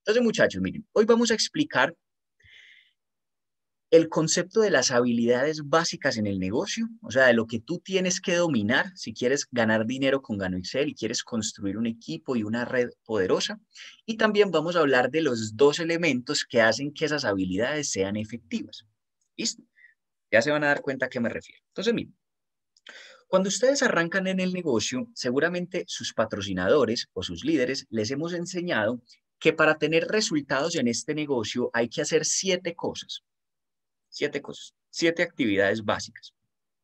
Entonces, muchachos, miren, hoy vamos a explicar el concepto de las habilidades básicas en el negocio, o sea, de lo que tú tienes que dominar si quieres ganar dinero con Gano Excel y quieres construir un equipo y una red poderosa. Y también vamos a hablar de los dos elementos que hacen que esas habilidades sean efectivas. ¿Listo? Ya se van a dar cuenta a qué me refiero. Entonces, miren, cuando ustedes arrancan en el negocio, seguramente sus patrocinadores o sus líderes les hemos enseñado que para tener resultados en este negocio hay que hacer siete cosas. Siete cosas, siete actividades básicas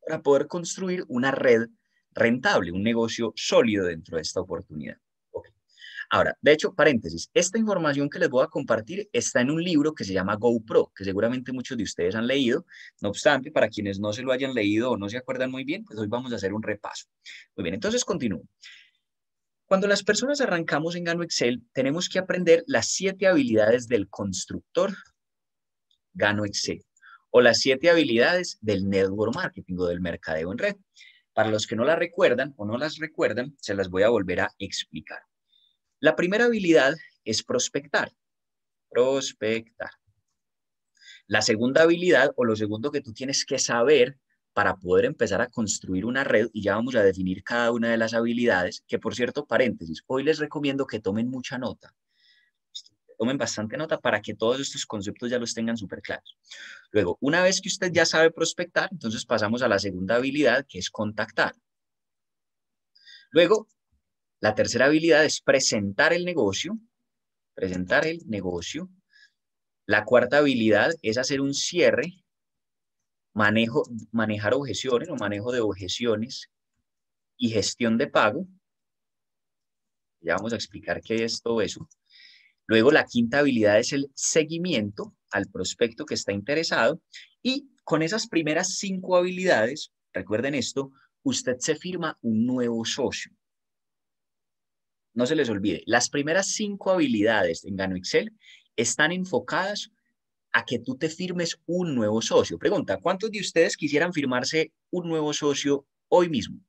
para poder construir una red rentable, un negocio sólido dentro de esta oportunidad. Ahora, de hecho, paréntesis, esta información que les voy a compartir está en un libro que se llama GoPro, que seguramente muchos de ustedes han leído. No obstante, para quienes no se lo hayan leído o no se acuerdan muy bien, pues hoy vamos a hacer un repaso. Muy bien, entonces continúo. Cuando las personas arrancamos en Gano Excel, tenemos que aprender las siete habilidades del constructor Gano Excel o las siete habilidades del network marketing o del mercadeo en red. Para los que no las recuerdan o no las recuerdan, se las voy a volver a explicar. La primera habilidad es prospectar. Prospectar. La segunda habilidad o lo segundo que tú tienes que saber para poder empezar a construir una red, y ya vamos a definir cada una de las habilidades, que por cierto, paréntesis, hoy les recomiendo que tomen mucha nota, tomen bastante nota para que todos estos conceptos ya los tengan súper claros. Luego, una vez que usted ya sabe prospectar, entonces pasamos a la segunda habilidad, que es contactar. Luego, la tercera habilidad es presentar el negocio, presentar el negocio. La cuarta habilidad es hacer un cierre, manejo, manejar objeciones o manejo de objeciones y gestión de pago. Ya vamos a explicar qué es todo eso. Luego, la quinta habilidad es el seguimiento al prospecto que está interesado. Y con esas primeras cinco habilidades, recuerden esto, usted se firma un nuevo socio no se les olvide, las primeras cinco habilidades en Gano Excel están enfocadas a que tú te firmes un nuevo socio. Pregunta, ¿cuántos de ustedes quisieran firmarse un nuevo socio hoy mismo?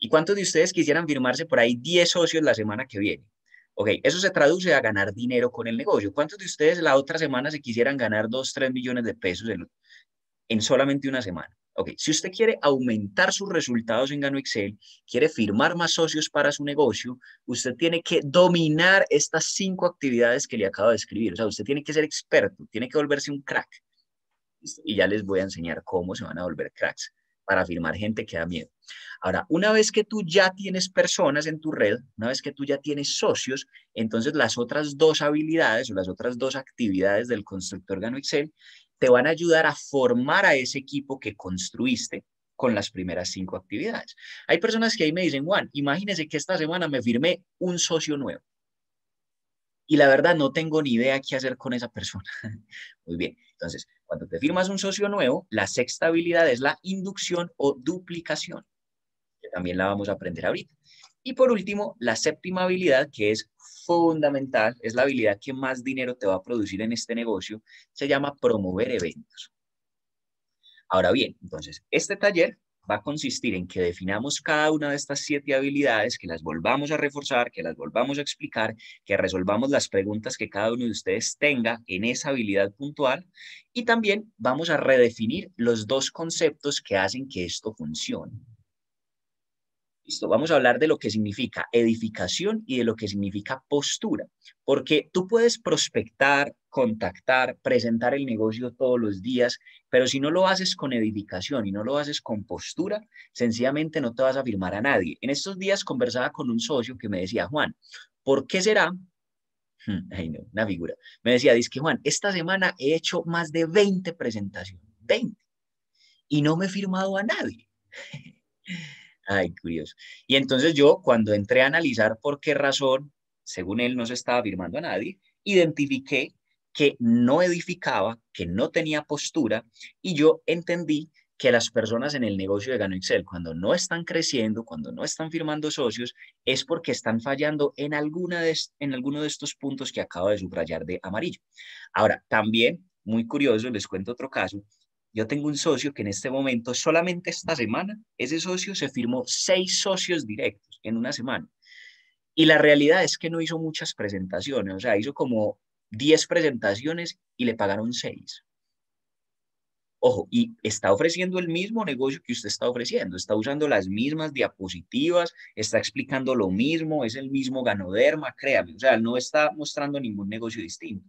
¿Y cuántos de ustedes quisieran firmarse por ahí 10 socios la semana que viene? Ok, eso se traduce a ganar dinero con el negocio. ¿Cuántos de ustedes la otra semana se quisieran ganar 2, 3 millones de pesos en solamente una semana? Ok, si usted quiere aumentar sus resultados en Gano Excel, quiere firmar más socios para su negocio, usted tiene que dominar estas cinco actividades que le acabo de escribir. O sea, usted tiene que ser experto, tiene que volverse un crack. Y ya les voy a enseñar cómo se van a volver cracks para firmar gente que da miedo. Ahora, una vez que tú ya tienes personas en tu red, una vez que tú ya tienes socios, entonces las otras dos habilidades o las otras dos actividades del constructor Gano Excel te van a ayudar a formar a ese equipo que construiste con las primeras cinco actividades. Hay personas que ahí me dicen, Juan, imagínense que esta semana me firmé un socio nuevo. Y la verdad no tengo ni idea qué hacer con esa persona. Muy bien, entonces, cuando te firmas un socio nuevo, la sexta habilidad es la inducción o duplicación, que también la vamos a aprender ahorita. Y por último, la séptima habilidad que es fundamental, es la habilidad que más dinero te va a producir en este negocio, se llama promover eventos. Ahora bien, entonces, este taller va a consistir en que definamos cada una de estas siete habilidades, que las volvamos a reforzar, que las volvamos a explicar, que resolvamos las preguntas que cada uno de ustedes tenga en esa habilidad puntual y también vamos a redefinir los dos conceptos que hacen que esto funcione. Listo, vamos a hablar de lo que significa edificación y de lo que significa postura, porque tú puedes prospectar, contactar, presentar el negocio todos los días, pero si no lo haces con edificación y no lo haces con postura, sencillamente no te vas a firmar a nadie. En estos días conversaba con un socio que me decía, Juan, ¿por qué será Ay, no, una figura. Me decía, dice que Juan, esta semana he hecho más de 20 presentaciones, 20, y no me he firmado a nadie. Ay, curioso. Y entonces yo, cuando entré a analizar por qué razón, según él, no se estaba firmando a nadie, identifiqué que no edificaba, que no tenía postura, y yo entendí que las personas en el negocio de Gano Excel, cuando no están creciendo, cuando no están firmando socios, es porque están fallando en, alguna en alguno de estos puntos que acabo de subrayar de amarillo. Ahora, también, muy curioso, les cuento otro caso, yo tengo un socio que en este momento, solamente esta semana, ese socio se firmó seis socios directos en una semana. Y la realidad es que no hizo muchas presentaciones, o sea, hizo como 10 presentaciones y le pagaron seis. Ojo, y está ofreciendo el mismo negocio que usted está ofreciendo, está usando las mismas diapositivas, está explicando lo mismo, es el mismo ganoderma, créame, o sea, no está mostrando ningún negocio distinto.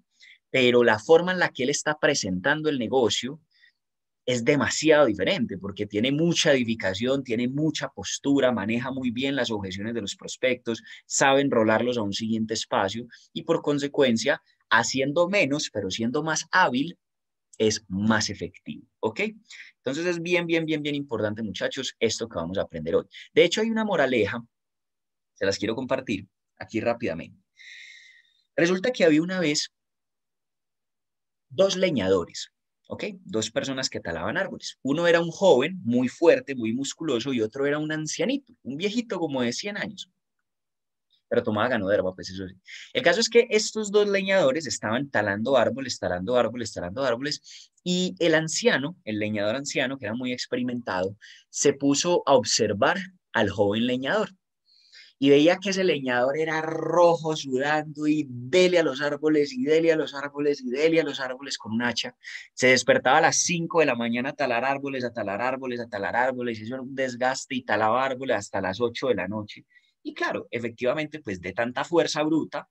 Pero la forma en la que él está presentando el negocio es demasiado diferente porque tiene mucha edificación, tiene mucha postura, maneja muy bien las objeciones de los prospectos, sabe enrolarlos a un siguiente espacio y por consecuencia, haciendo menos, pero siendo más hábil, es más efectivo, ¿ok? Entonces es bien, bien, bien, bien importante, muchachos, esto que vamos a aprender hoy. De hecho, hay una moraleja, se las quiero compartir aquí rápidamente. Resulta que había una vez dos leñadores Dos personas que talaban árboles. Uno era un joven, muy fuerte, muy musculoso, y otro era un ancianito, un viejito como de 100 años. Pero tomaba ganoderma, pues eso El caso es que estos dos leñadores estaban talando árboles, talando árboles, talando árboles, y el anciano, el leñador anciano, que era muy experimentado, se puso a observar al joven leñador y veía que ese leñador era rojo, sudando y dele a los árboles y dele a los árboles y dele a los árboles con un hacha. Se despertaba a las 5 de la mañana a talar árboles, a talar árboles, a talar árboles, y eso un desgaste y talaba árboles hasta las 8 de la noche. Y claro, efectivamente, pues de tanta fuerza bruta,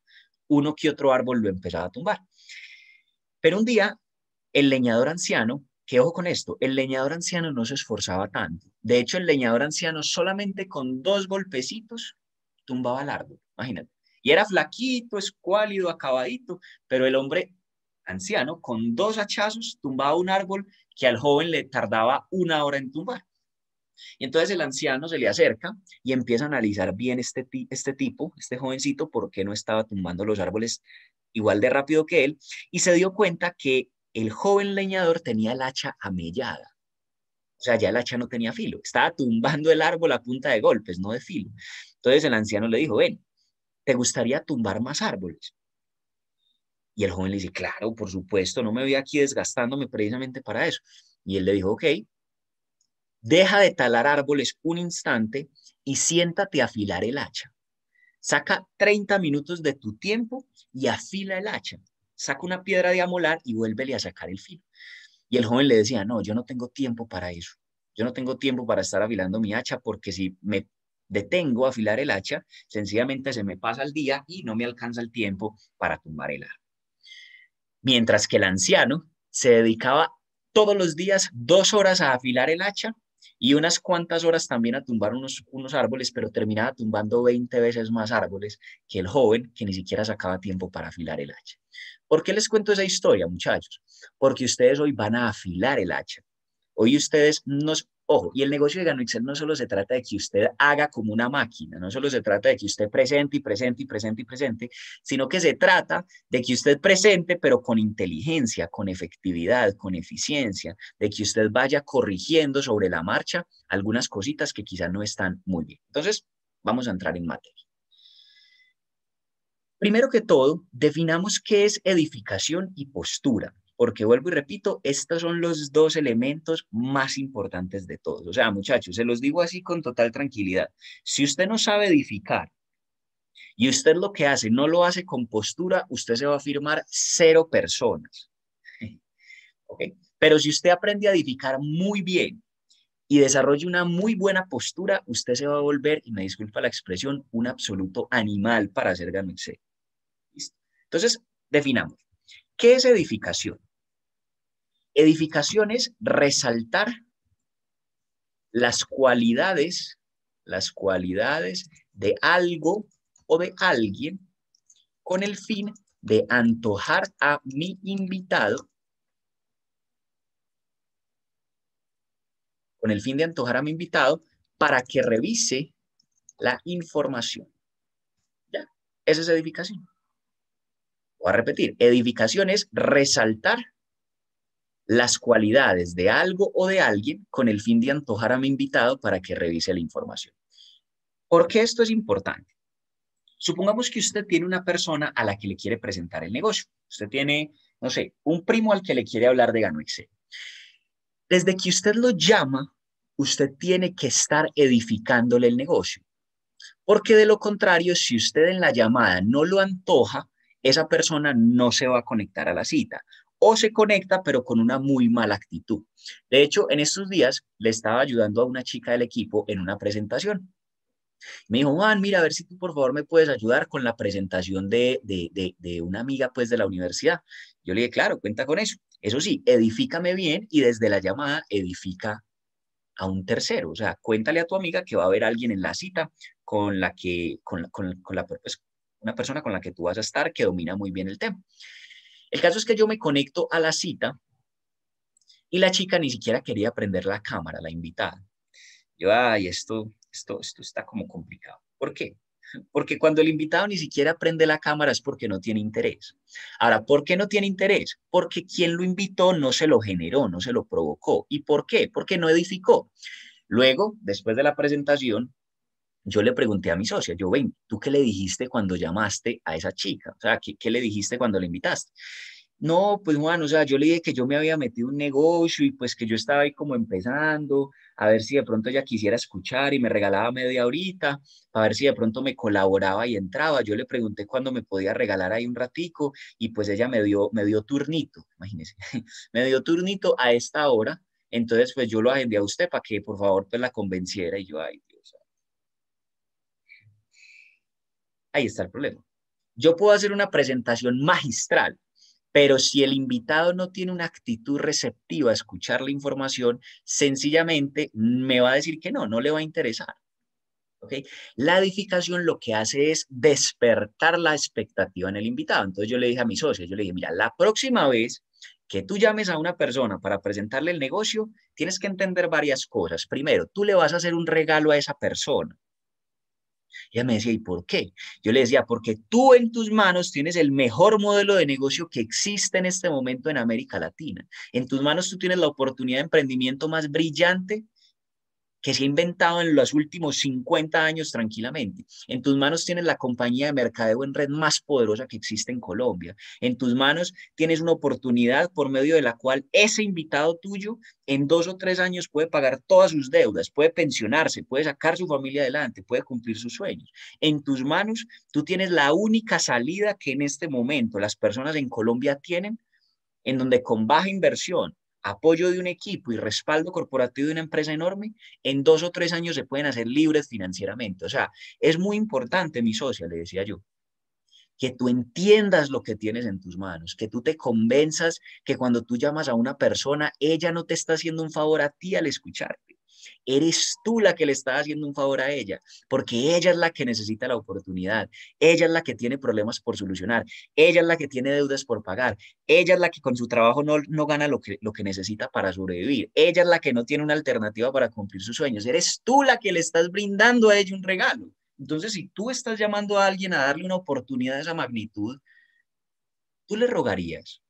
uno que otro árbol lo empezaba a tumbar. Pero un día, el leñador anciano, que ojo con esto, el leñador anciano no se esforzaba tanto. De hecho, el leñador anciano solamente con dos golpecitos tumbaba el árbol, imagínate. Y era flaquito, escuálido, acabadito, pero el hombre anciano, con dos hachazos, tumbaba un árbol que al joven le tardaba una hora en tumbar. Y entonces el anciano se le acerca y empieza a analizar bien este, este, tipo, este jovencito, por qué no estaba tumbando los árboles igual de rápido que él, y se dio cuenta que el joven leñador tenía el hacha amellada. O sea, ya el hacha no tenía filo, estaba tumbando el árbol a punta de golpes, no de filo. Entonces el anciano le dijo, ven, ¿te gustaría tumbar más árboles? Y el joven le dice, claro, por supuesto, no me voy aquí desgastándome precisamente para eso. Y él le dijo, ok, deja de talar árboles un instante y siéntate a afilar el hacha. Saca 30 minutos de tu tiempo y afila el hacha. Saca una piedra de amolar y vuélvele a sacar el filo. Y el joven le decía, no, yo no tengo tiempo para eso. Yo no tengo tiempo para estar afilando mi hacha porque si me detengo a afilar el hacha, sencillamente se me pasa el día y no me alcanza el tiempo para tumbar el árbol. Mientras que el anciano se dedicaba todos los días dos horas a afilar el hacha y unas cuantas horas también a tumbar unos, unos árboles, pero terminaba tumbando 20 veces más árboles que el joven que ni siquiera sacaba tiempo para afilar el hacha. ¿Por qué les cuento esa historia, muchachos? Porque ustedes hoy van a afilar el hacha. Hoy ustedes nos... Ojo, y el negocio de Gano Excel no solo se trata de que usted haga como una máquina, no solo se trata de que usted presente y presente y presente y presente, sino que se trata de que usted presente, pero con inteligencia, con efectividad, con eficiencia, de que usted vaya corrigiendo sobre la marcha algunas cositas que quizás no están muy bien. Entonces, vamos a entrar en materia. Primero que todo, definamos qué es edificación y postura porque vuelvo y repito, estos son los dos elementos más importantes de todos. O sea, muchachos, se los digo así con total tranquilidad. Si usted no sabe edificar y usted lo que hace no lo hace con postura, usted se va a firmar cero personas. ¿Okay? Pero si usted aprende a edificar muy bien y desarrolla una muy buena postura, usted se va a volver, y me disculpa la expresión, un absoluto animal para hacer ganancia. Entonces, definamos. ¿Qué es edificación? Edificación es resaltar las cualidades, las cualidades de algo o de alguien con el fin de antojar a mi invitado, con el fin de antojar a mi invitado para que revise la información. ¿Ya? Esa es edificación. Voy a repetir, edificación es resaltar las cualidades de algo o de alguien con el fin de antojar a mi invitado para que revise la información. ¿Por qué esto es importante? Supongamos que usted tiene una persona a la que le quiere presentar el negocio. Usted tiene, no sé, un primo al que le quiere hablar de Gano Excel. Desde que usted lo llama, usted tiene que estar edificándole el negocio. Porque de lo contrario, si usted en la llamada no lo antoja, esa persona no se va a conectar a la cita o se conecta pero con una muy mala actitud. De hecho, en estos días le estaba ayudando a una chica del equipo en una presentación. Me dijo, Juan, mira, a ver si tú por favor me puedes ayudar con la presentación de, de, de, una amiga pues de la universidad. Yo le dije, claro, cuenta con eso. Eso sí, edifícame bien y desde la llamada edifica a un tercero. O sea, cuéntale a tu amiga que va a haber alguien en la cita con la que, con, la, con, la, pues, una persona con la que tú vas a estar que domina muy bien el tema. El caso es que yo me conecto a la cita y la chica ni siquiera quería prender la cámara, la invitada. Yo, ay, esto, esto, esto está como complicado. ¿Por qué? Porque cuando el invitado ni siquiera prende la cámara es porque no tiene interés. Ahora, ¿por qué no tiene interés? Porque quien lo invitó no se lo generó, no se lo provocó. ¿Y por qué? Porque no edificó. Luego, después de la presentación, yo le pregunté a mi socia, yo, ven, ¿tú qué le dijiste cuando llamaste a esa chica? O sea, ¿qué, le dijiste cuando la invitaste? No, pues bueno, o sea, yo le dije que yo me había metido un negocio y pues que yo estaba ahí como empezando, a ver si de pronto ella quisiera escuchar y me regalaba media horita, a ver si de pronto me colaboraba y entraba. Yo le pregunté cuándo me podía regalar ahí un ratico y pues ella me dio, me dio turnito, imagínese, me dio turnito a esta hora, entonces, pues yo lo agendé a usted para que por favor pues la convenciera y yo, ahí. Ahí está el problema. Yo puedo hacer una presentación magistral, pero si el invitado no tiene una actitud receptiva a escuchar la información, sencillamente me va a decir que no, no le va a interesar. ¿Okay? La edificación lo que hace es despertar la expectativa en el invitado. Entonces yo le dije a mi socio, yo le dije, mira, la próxima vez que tú llames a una persona para presentarle el negocio, tienes que entender varias cosas. Primero, tú le vas a hacer un regalo a esa persona. Ella me decía, ¿y por qué? Yo le decía, porque tú en tus manos tienes el mejor modelo de negocio que existe en este momento en América Latina. En tus manos tú tienes la oportunidad de emprendimiento más brillante que se ha inventado en los últimos 50 años tranquilamente. En tus manos tienes la compañía de mercadeo en red más poderosa que existe en Colombia. En tus manos tienes una oportunidad por medio de la cual ese invitado tuyo en dos o tres años puede pagar todas sus deudas, puede pensionarse, puede sacar su familia adelante, puede cumplir sus sueños. En tus manos tú tienes la única salida que en este momento las personas en Colombia tienen en donde con baja inversión apoyo de un equipo y respaldo corporativo de una empresa enorme, en dos o tres años se pueden hacer libres financieramente. O sea, es muy importante, mi socio, le decía yo, que tú entiendas lo que tienes en tus manos, que tú te convenzas que cuando tú llamas a una persona, ella no te está haciendo un favor a ti al escucharte eres tú la que le estás haciendo un favor a ella, porque ella es la que necesita la oportunidad, ella es la que tiene problemas por solucionar, ella es la que tiene deudas por pagar, ella es la que con su trabajo no, gana lo que, lo que necesita para sobrevivir, ella es la que no tiene una alternativa para cumplir sus sueños, eres tú la que le estás brindando a ella un regalo. Entonces, si tú estás llamando a alguien a darle una oportunidad de esa magnitud, tú le rogarías,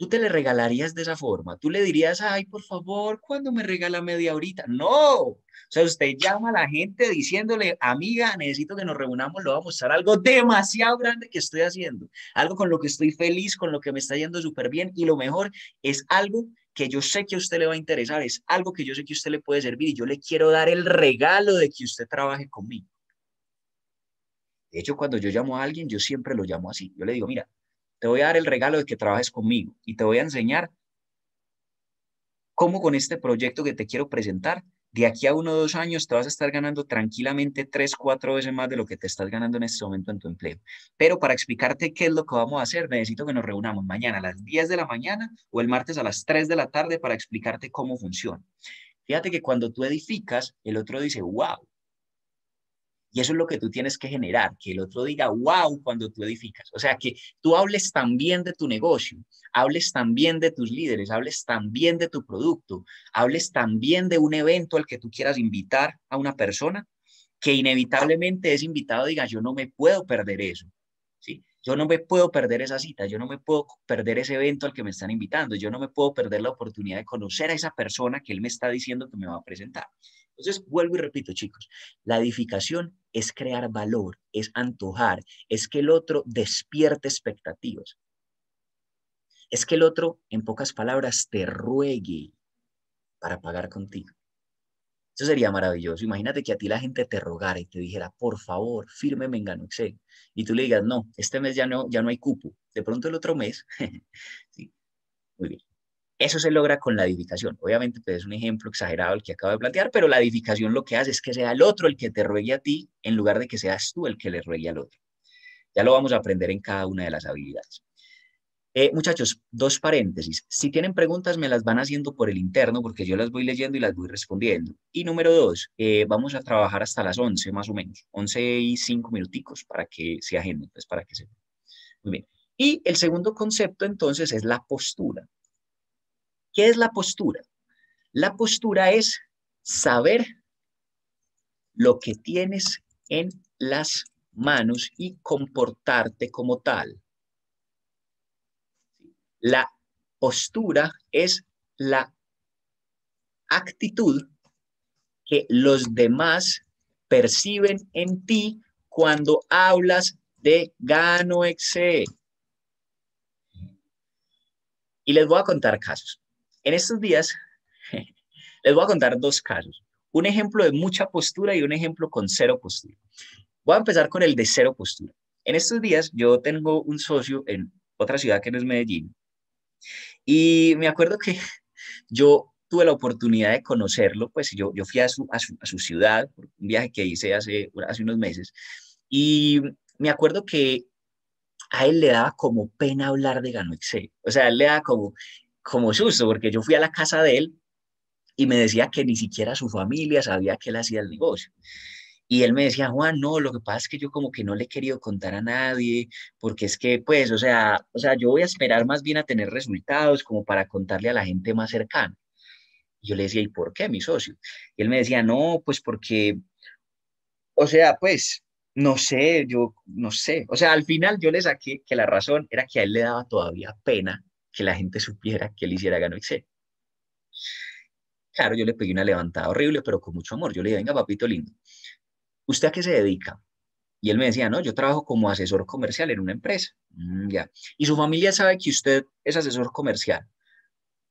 ¿Tú te le regalarías de esa forma? ¿Tú le dirías, ay, por favor, ¿cuándo me regala media horita? No. O sea, usted llama a la gente diciéndole, amiga, necesito que nos reunamos, lo voy a mostrar algo demasiado grande que estoy haciendo, algo con lo que estoy feliz, con lo que me está yendo súper bien y lo mejor es algo que yo sé que a usted le va a interesar, es algo que yo sé que a usted le puede servir y yo le quiero dar el regalo de que usted trabaje conmigo. De hecho, cuando yo llamo a alguien, yo siempre lo llamo así. Yo le digo, mira, te voy a dar el regalo de que trabajes conmigo y te voy a enseñar cómo con este proyecto que te quiero presentar, de aquí a uno o dos años te vas a estar ganando tranquilamente tres, cuatro veces más de lo que te estás ganando en este momento en tu empleo. Pero para explicarte qué es lo que vamos a hacer, necesito que nos reunamos mañana a las 10 de la mañana o el martes a las 3 de la tarde para explicarte cómo funciona. Fíjate que cuando tú edificas, el otro dice, wow, y eso es lo que tú tienes que generar, que el otro diga, wow, cuando tú edificas. O sea, que tú hables también de tu negocio, hables también de tus líderes, hables también de tu producto, hables también de un evento al que tú quieras invitar a una persona que inevitablemente es invitado diga, yo no me puedo perder eso. ¿sí? Yo no me puedo perder esa cita, yo no me puedo perder ese evento al que me están invitando, yo no me puedo perder la oportunidad de conocer a esa persona que él me está diciendo que me va a presentar. Entonces, vuelvo y repito, chicos, la edificación es crear valor, es antojar, es que el otro despierte expectativas, es que el otro, en pocas palabras, te ruegue para pagar contigo. Eso sería maravilloso. Imagínate que a ti la gente te rogara y te dijera, por favor, firme en Gano Excel. Y tú le digas, no, este mes ya no, ya no hay cupo. De pronto el otro mes. sí. Muy bien. Eso se logra con la edificación. Obviamente, pues, es un ejemplo exagerado el que acabo de plantear, pero la edificación lo que hace es que sea el otro el que te ruegue a ti, en lugar de que seas tú el que le ruegue al otro. Ya lo vamos a aprender en cada una de las habilidades. Eh, muchachos, dos paréntesis. Si tienen preguntas, me las van haciendo por el interno, porque yo las voy leyendo y las voy respondiendo. Y número dos, eh, vamos a trabajar hasta las 11 más o menos, 11 y 5 minuticos para que se agenden, pues para que se... Muy bien. Y el segundo concepto entonces es la postura. ¿Qué es la postura? La postura es saber lo que tienes en las manos y comportarte como tal. La postura es la actitud que los demás perciben en ti cuando hablas de gano exe. Y les voy a contar casos. En estos días les voy a contar dos casos. Un ejemplo de mucha postura y un ejemplo con cero postura. Voy a empezar con el de cero postura. En estos días yo tengo un socio en otra ciudad que no es Medellín. Y me acuerdo que yo tuve la oportunidad de conocerlo, pues yo, yo fui a su, a su, ciudad, por un viaje que hice hace, hace unos meses, y me acuerdo que a él le daba como pena hablar de excel o sea, él le daba como, como susto, porque yo fui a la casa de él y me decía que ni siquiera su familia sabía que él hacía el negocio. Y él me decía, Juan, no, lo que pasa es que yo como que no le he querido contar a nadie, porque es que, pues, o sea, o sea, yo voy a esperar más bien a tener resultados como para contarle a la gente más cercana. Y yo le decía, ¿y por qué, mi socio? Y él me decía, no, pues porque, o sea, pues, no sé, yo no sé. O sea, al final yo le saqué que la razón era que a él le daba todavía pena que la gente supiera que él hiciera Gano Excel. Claro, yo le pedí una levantada horrible, pero con mucho amor. Yo le dije, venga, papito lindo, ¿usted a qué se dedica? Y él me decía, no, yo trabajo como asesor comercial en una empresa. Mm, ya. ¿Y su familia sabe que usted es asesor comercial?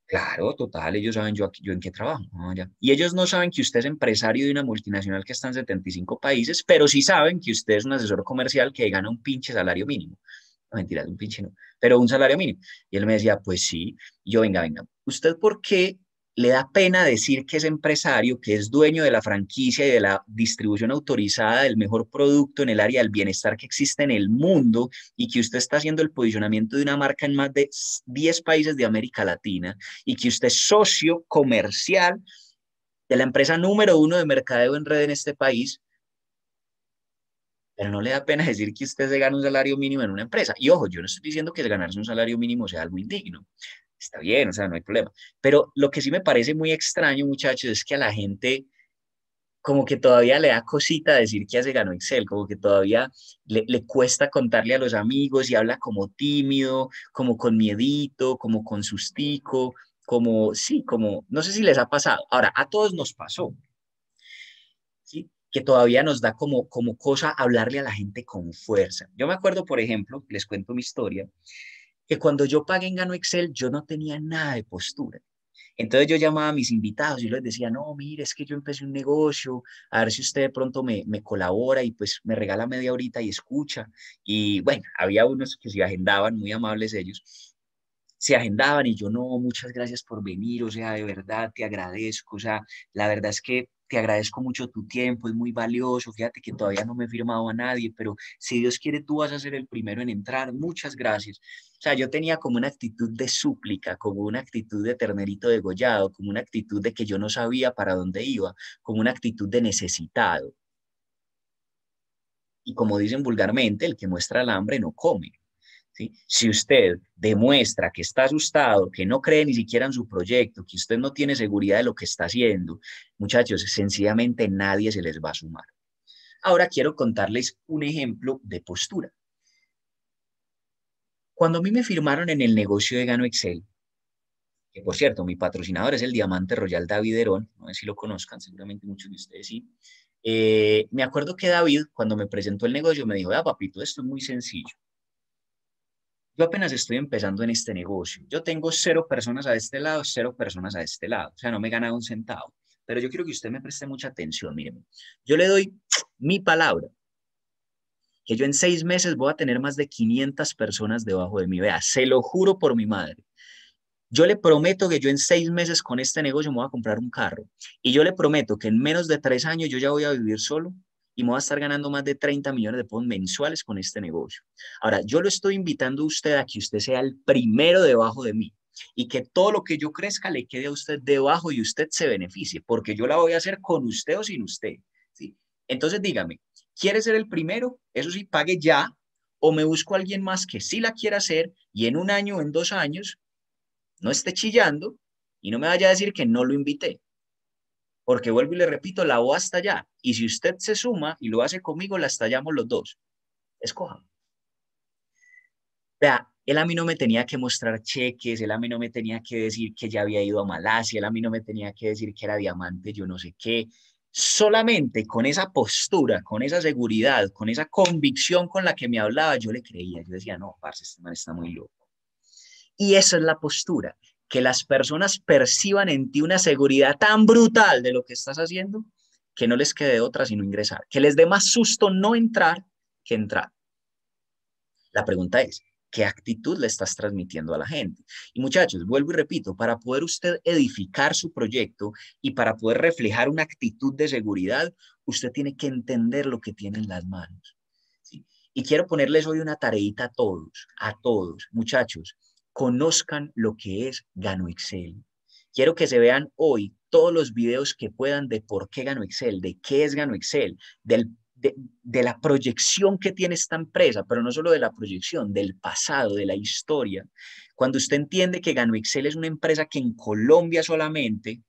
Claro, total, ellos saben yo, yo en qué trabajo. Ah, y ellos no saben que usted es empresario de una multinacional que está en 75 países, pero sí saben que usted es un asesor comercial que gana un pinche salario mínimo mentira, de un pinche no, pero un salario mínimo. Y él me decía, pues sí, yo, venga, venga, ¿usted por qué le da pena decir que es empresario, que es dueño de la franquicia y de la distribución autorizada del mejor producto en el área del bienestar que existe en el mundo y que usted está haciendo el posicionamiento de una marca en más de 10 países de América Latina y que usted es socio comercial de la empresa número uno de mercadeo en red en este país pero no le da pena decir que usted se gana un salario mínimo en una empresa. Y ojo, yo no estoy diciendo que ganarse un salario mínimo sea algo indigno. Está bien, o sea, no hay problema. Pero lo que sí me parece muy extraño, muchachos, es que a la gente como que todavía le da cosita decir que ya se ganó Excel, como que todavía le, le, cuesta contarle a los amigos y habla como tímido, como con miedito, como con sustico, como, sí, como, no sé si les ha pasado. Ahora, a todos nos pasó, que todavía nos da como, como cosa hablarle a la gente con fuerza. Yo me acuerdo, por ejemplo, les cuento mi historia, que cuando yo pagué en Gano Excel, yo no tenía nada de postura. Entonces yo llamaba a mis invitados y les decía, no, mire, es que yo empecé un negocio, a ver si usted de pronto me, me colabora y pues me regala media horita y escucha. Y bueno, había unos que se agendaban, muy amables ellos, se agendaban y yo, no, muchas gracias por venir, o sea, de verdad te agradezco, o sea, la verdad es que te agradezco mucho tu tiempo, es muy valioso, fíjate que todavía no me he firmado a nadie, pero si Dios quiere tú vas a ser el primero en entrar, muchas gracias. O sea, yo tenía como una actitud de súplica, como una actitud de ternerito degollado, como una actitud de que yo no sabía para dónde iba, como una actitud de necesitado. Y como dicen vulgarmente, el que muestra el hambre no come. Si usted demuestra que está asustado, que no cree ni siquiera en su proyecto, que usted no tiene seguridad de lo que está haciendo, muchachos, sencillamente nadie se les va a sumar. Ahora quiero contarles un ejemplo de postura. Cuando a mí me firmaron en el negocio de Gano Excel, que por cierto, mi patrocinador es el Diamante Royal David Herón, no sé si lo conozcan, seguramente muchos de ustedes sí. Eh, me acuerdo que David, cuando me presentó el negocio, me dijo, ah, papito, esto es muy sencillo yo apenas estoy empezando en este negocio. Yo tengo cero personas a este lado, cero personas a este lado. O sea, no me he ganado un centavo. Pero yo quiero que usted me preste mucha atención. Míreme, yo le doy mi palabra que yo en seis meses voy a tener más de 500 personas debajo de mí. Vea, se lo juro por mi madre. Yo le prometo que yo en seis meses con este negocio me voy a comprar un carro. Y yo le prometo que en menos de tres años yo ya voy a vivir solo y me va a estar ganando más de 30 millones de pesos mensuales con este negocio. Ahora, yo lo estoy invitando a usted a que usted sea el primero debajo de mí y que todo lo que yo crezca le quede a usted debajo y usted se beneficie, porque yo la voy a hacer con usted o sin usted. ¿sí? Entonces dígame, ¿quiere ser el primero? Eso sí, pague ya. O me busco a alguien más que sí la quiera hacer y en un año o en dos años no esté chillando y no me vaya a decir que no lo invité porque vuelvo y le repito, la voy hasta allá. Y si usted se suma y lo hace conmigo, la estallamos los dos. Escoja. Vea, él a mí no me tenía que mostrar cheques, él a mí no me tenía que decir que ya había ido a Malasia, él a mí no me tenía que decir que era diamante, yo no sé qué. Solamente con esa postura, con esa seguridad, con esa convicción con la que me hablaba, yo le creía. Yo decía, no, parce, este man está muy loco. Y esa es la postura que las personas perciban en ti una seguridad tan brutal de lo que estás haciendo que no les quede otra sino ingresar, que les dé más susto no entrar que entrar. La pregunta es, ¿qué actitud le estás transmitiendo a la gente? Y muchachos, vuelvo y repito, para poder usted edificar su proyecto y para poder reflejar una actitud de seguridad, usted tiene que entender lo que tiene en las manos. Y quiero ponerles hoy una tareita a todos, a todos, muchachos conozcan lo que es Gano Excel. Quiero que se vean hoy todos los videos que puedan de por qué Gano Excel, de qué es Gano Excel, de, la proyección que tiene esta empresa, pero no solo de la proyección, del pasado, de la historia. Cuando usted entiende que Gano Excel es una empresa que en Colombia solamente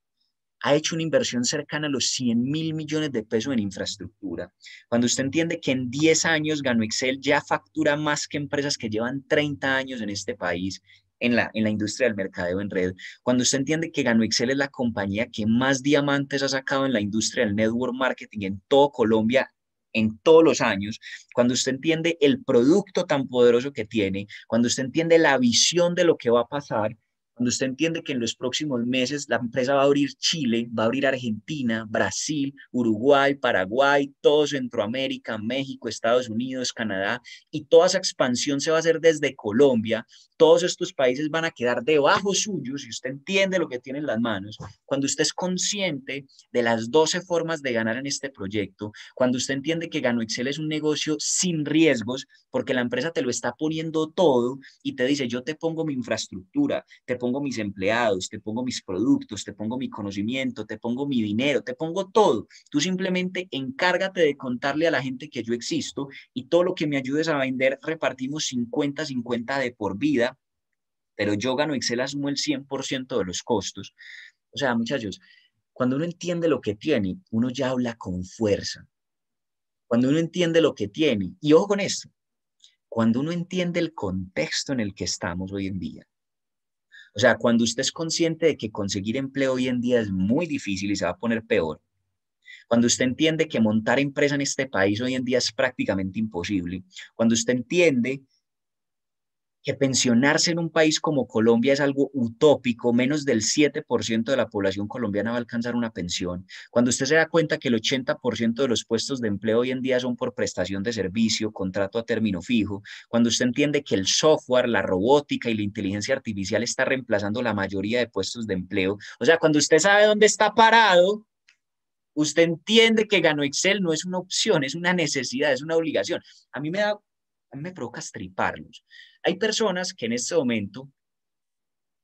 ha hecho una inversión cercana a los 100 mil millones de pesos en infraestructura. Cuando usted entiende que en 10 años Gano Excel ya factura más que empresas que llevan 30 años en este país en la, en la industria del mercadeo en red. Cuando usted entiende que GanoExcel es la compañía que más diamantes ha sacado en la industria del network marketing en todo Colombia en todos los años, cuando usted entiende el producto tan poderoso que tiene, cuando usted entiende la visión de lo que va a pasar, cuando usted entiende que en los próximos meses la empresa va a abrir Chile, va a abrir Argentina, Brasil, Uruguay, Paraguay, todo Centroamérica, México, Estados Unidos, Canadá, y toda esa expansión se va a hacer desde Colombia, todos estos países van a quedar debajo suyos si usted entiende lo que tiene en las manos, cuando usted es consciente de las 12 formas de ganar en este proyecto, cuando usted entiende que Gano Excel es un negocio sin riesgos, porque la empresa te lo está poniendo todo y te dice, yo te pongo mi infraestructura, te pongo pongo mis empleados, te pongo mis productos, te pongo mi conocimiento, te pongo mi dinero, te pongo todo. Tú simplemente encárgate de contarle a la gente que yo existo y todo lo que me ayudes a vender repartimos 50-50 de por vida, pero yo gano Excel asumo el 100% de los costos. O sea, muchachos, cuando uno entiende lo que tiene, uno ya habla con fuerza. Cuando uno entiende lo que tiene, y ojo con esto, cuando uno entiende el contexto en el que estamos hoy en día, o sea, cuando usted es consciente de que conseguir empleo hoy en día es muy difícil y se va a poner peor, cuando usted entiende que montar empresa en este país hoy en día es prácticamente imposible, cuando usted entiende que pensionarse en un país como Colombia es algo utópico, menos del 7% de la población colombiana va a alcanzar una pensión. Cuando usted se da cuenta que el 80% de los puestos de empleo hoy en día son por prestación de servicio, contrato a término fijo, cuando usted entiende que el software, la robótica y la inteligencia artificial está reemplazando la mayoría de puestos de empleo, o sea, cuando usted sabe dónde está parado, usted entiende que Gano Excel no es una opción, es una necesidad, es una obligación. A mí me da, a mí me provoca estriparlos hay personas que en este momento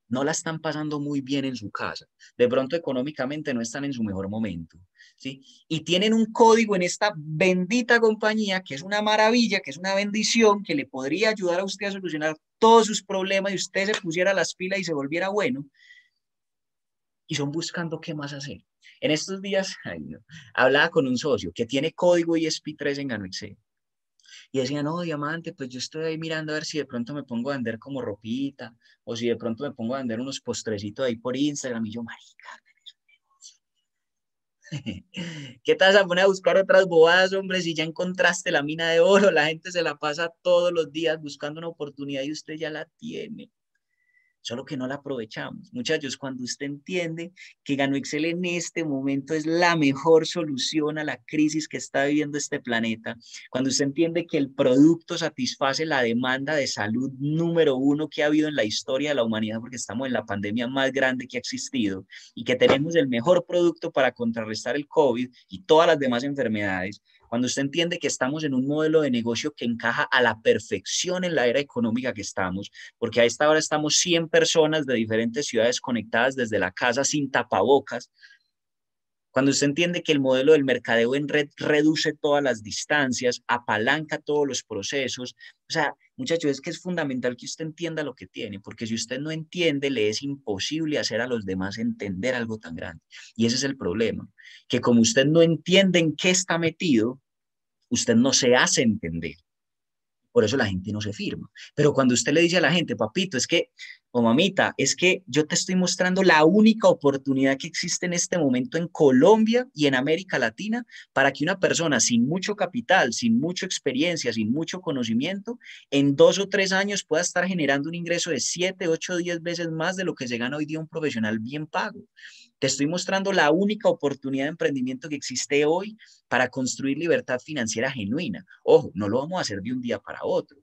no la están pasando muy bien en su casa. De pronto económicamente no están en su mejor momento. ¿sí? Y tienen un código en esta bendita compañía que es una maravilla, que es una bendición, que le podría ayudar a usted a solucionar todos sus problemas y usted se pusiera las pilas y se volviera bueno. Y son buscando qué más hacer. En estos días hablaba con un socio que tiene código ISP3 en Gano y decía, no, diamante, pues yo estoy ahí mirando a ver si de pronto me pongo a vender como ropita o si de pronto me pongo a vender unos postrecitos ahí por Instagram y yo, marica. ¿Qué tal se a a buscar otras bobadas, hombre? Si ya encontraste la mina de oro, la gente se la pasa todos los días buscando una oportunidad y usted ya la tiene solo que no la aprovechamos. Muchachos, cuando usted entiende que ganó Excel en este momento es la mejor solución a la crisis que está viviendo este planeta, cuando usted entiende que el producto satisface la demanda de salud número uno que ha habido en la historia de la humanidad, porque estamos en la pandemia más grande que ha existido, y que tenemos el mejor producto para contrarrestar el COVID y todas las demás enfermedades, cuando usted entiende que estamos en un modelo de negocio que encaja a la perfección en la era económica que estamos, porque a esta hora estamos 100 personas de diferentes ciudades conectadas desde la casa sin tapabocas, cuando usted entiende que el modelo del mercadeo en red reduce todas las distancias, apalanca todos los procesos, o sea, Muchachos, es que es fundamental que usted entienda lo que tiene, porque si usted no entiende, le es imposible hacer a los demás entender algo tan grande. Y ese es el problema, que como usted no entiende en qué está metido, usted no se hace entender. Por eso la gente no se firma. Pero cuando usted le dice a la gente, papito, es que mamita, es que yo te estoy mostrando la única oportunidad que existe en este momento en Colombia y en América Latina para que una persona sin mucho capital, sin mucha experiencia, sin mucho conocimiento, en dos o tres años pueda estar generando un ingreso de siete, ocho, diez veces más de lo que se gana hoy día un profesional bien pago. Te estoy mostrando la única oportunidad de emprendimiento que existe hoy para construir libertad financiera genuina. Ojo, no lo vamos a hacer de un día para otro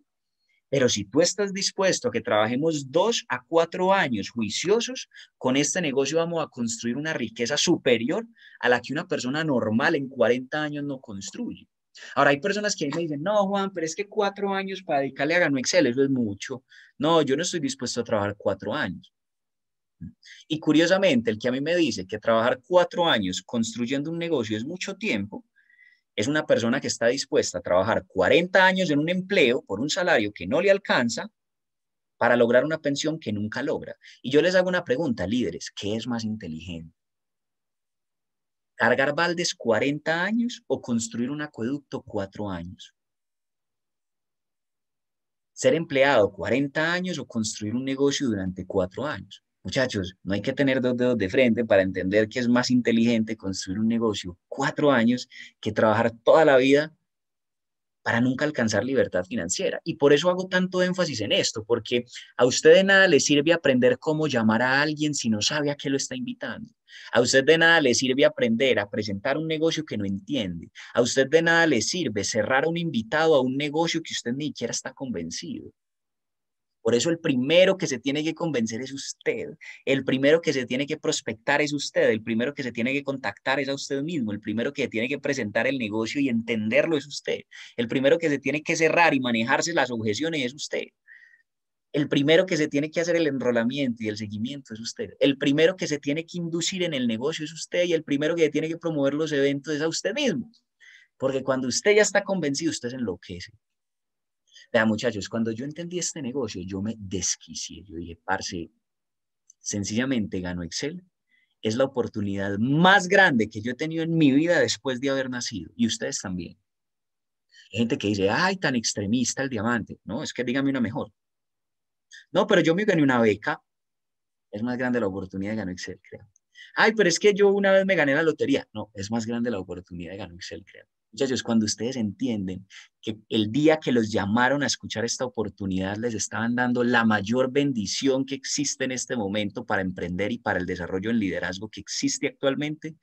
pero si tú estás dispuesto a que trabajemos dos a cuatro años juiciosos, con este negocio vamos a construir una riqueza superior a la que una persona normal en 40 años no construye. Ahora, hay personas que me dicen, no, Juan, pero es que cuatro años para dedicarle a Gano Excel, eso es mucho. No, yo no estoy dispuesto a trabajar cuatro años. Y curiosamente, el que a mí me dice que trabajar cuatro años construyendo un negocio es mucho tiempo, es una persona que está dispuesta a trabajar 40 años en un empleo por un salario que no le alcanza para lograr una pensión que nunca logra. Y yo les hago una pregunta, líderes, ¿qué es más inteligente? ¿Cargar baldes 40 años o construir un acueducto 4 años? ¿Ser empleado 40 años o construir un negocio durante 4 años? Muchachos, no hay que tener dos dedos de frente para entender que es más inteligente construir un negocio cuatro años que trabajar toda la vida para nunca alcanzar libertad financiera. Y por eso hago tanto énfasis en esto, porque a usted de nada le sirve aprender cómo llamar a alguien si no sabe a qué lo está invitando. A usted de nada le sirve aprender a presentar un negocio que no entiende. A usted de nada le sirve cerrar a un invitado a un negocio que usted ni siquiera está convencido. Por eso el primero que se tiene que convencer es usted, el primero que se tiene que prospectar es usted, el primero que se tiene que contactar es a usted mismo, el primero que tiene que presentar el negocio y entenderlo es usted, el primero que se tiene que cerrar y manejarse las objeciones es usted. El primero que se tiene que hacer el enrolamiento y el seguimiento es usted. El primero que se tiene que inducir en el negocio es usted y el primero que tiene que promover los eventos es a usted mismo. Porque cuando usted ya está convencido, usted se enloquece. Vea, muchachos, cuando yo entendí este negocio, yo me desquicié. Yo dije, parce, sencillamente Gano Excel. Es la oportunidad más grande que yo he tenido en mi vida después de haber nacido. Y ustedes también. Hay gente que dice, ay, tan extremista el diamante. No, es que dígame una mejor. No, pero yo me gané una beca. Es más grande la oportunidad de ganar Excel, creo. Ay, pero es que yo una vez me gané la lotería. No, es más grande la oportunidad de ganar Excel, creo. Muchachos, cuando ustedes entienden que el día que los llamaron a escuchar esta oportunidad, les estaban dando la mayor bendición que existe en este momento para emprender y para el desarrollo en liderazgo que existe actualmente,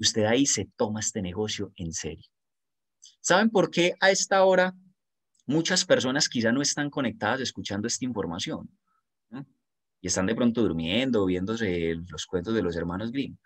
usted ahí se toma este negocio en serio. ¿Saben por qué a esta hora muchas personas quizá no están conectadas escuchando esta información? ¿Mm? Y están de pronto durmiendo, viéndose los cuentos de los hermanos Grimm,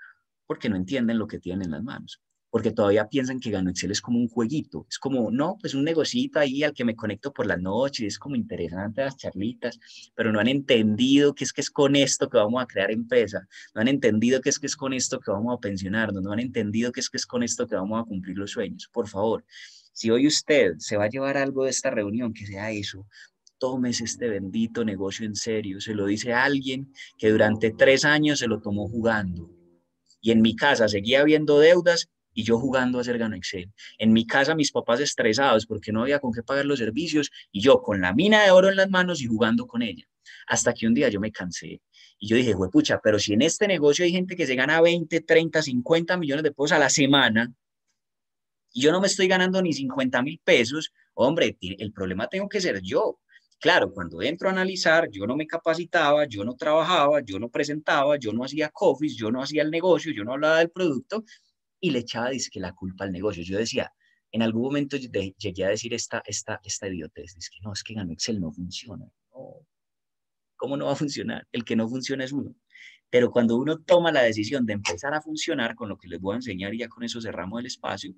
porque no entienden lo que tienen en las manos porque todavía piensan que Gano Excel es como un jueguito, es como, no, pues un negocito ahí al que me conecto por la noche, es como interesante las charlitas, pero no han entendido que es que es con esto que vamos a crear empresa, no han entendido que es que es con esto que vamos a pensionarnos, no han entendido que es que es con esto que vamos a cumplir los sueños. Por favor, si hoy usted se va a llevar algo de esta reunión, que sea eso, tomes este bendito negocio en serio. Se lo dice a alguien que durante tres años se lo tomó jugando. Y en mi casa seguía habiendo deudas y yo jugando a hacer gano Excel. En mi casa mis papás estresados porque no había con qué pagar los servicios y yo con la mina de oro en las manos y jugando con ella. Hasta que un día yo me cansé y yo dije, pucha, pero si en este negocio hay gente que se gana 20, 30, 50 millones de pesos a la semana y yo no me estoy ganando ni 50 mil pesos, hombre, el problema tengo que ser yo. Claro, cuando entro a analizar, yo no me capacitaba, yo no trabajaba, yo no presentaba, yo no hacía cofis... yo no hacía el negocio, yo no hablaba del producto, y le echaba que la culpa al negocio. Yo decía, en algún momento llegué a decir esta, esta, esta idiotez, Dice, que no, es que en Excel no funciona. ¿Cómo no va a funcionar? El que no funciona es uno. Pero cuando uno toma la decisión de empezar a funcionar con lo que les voy a enseñar y ya con eso cerramos el espacio,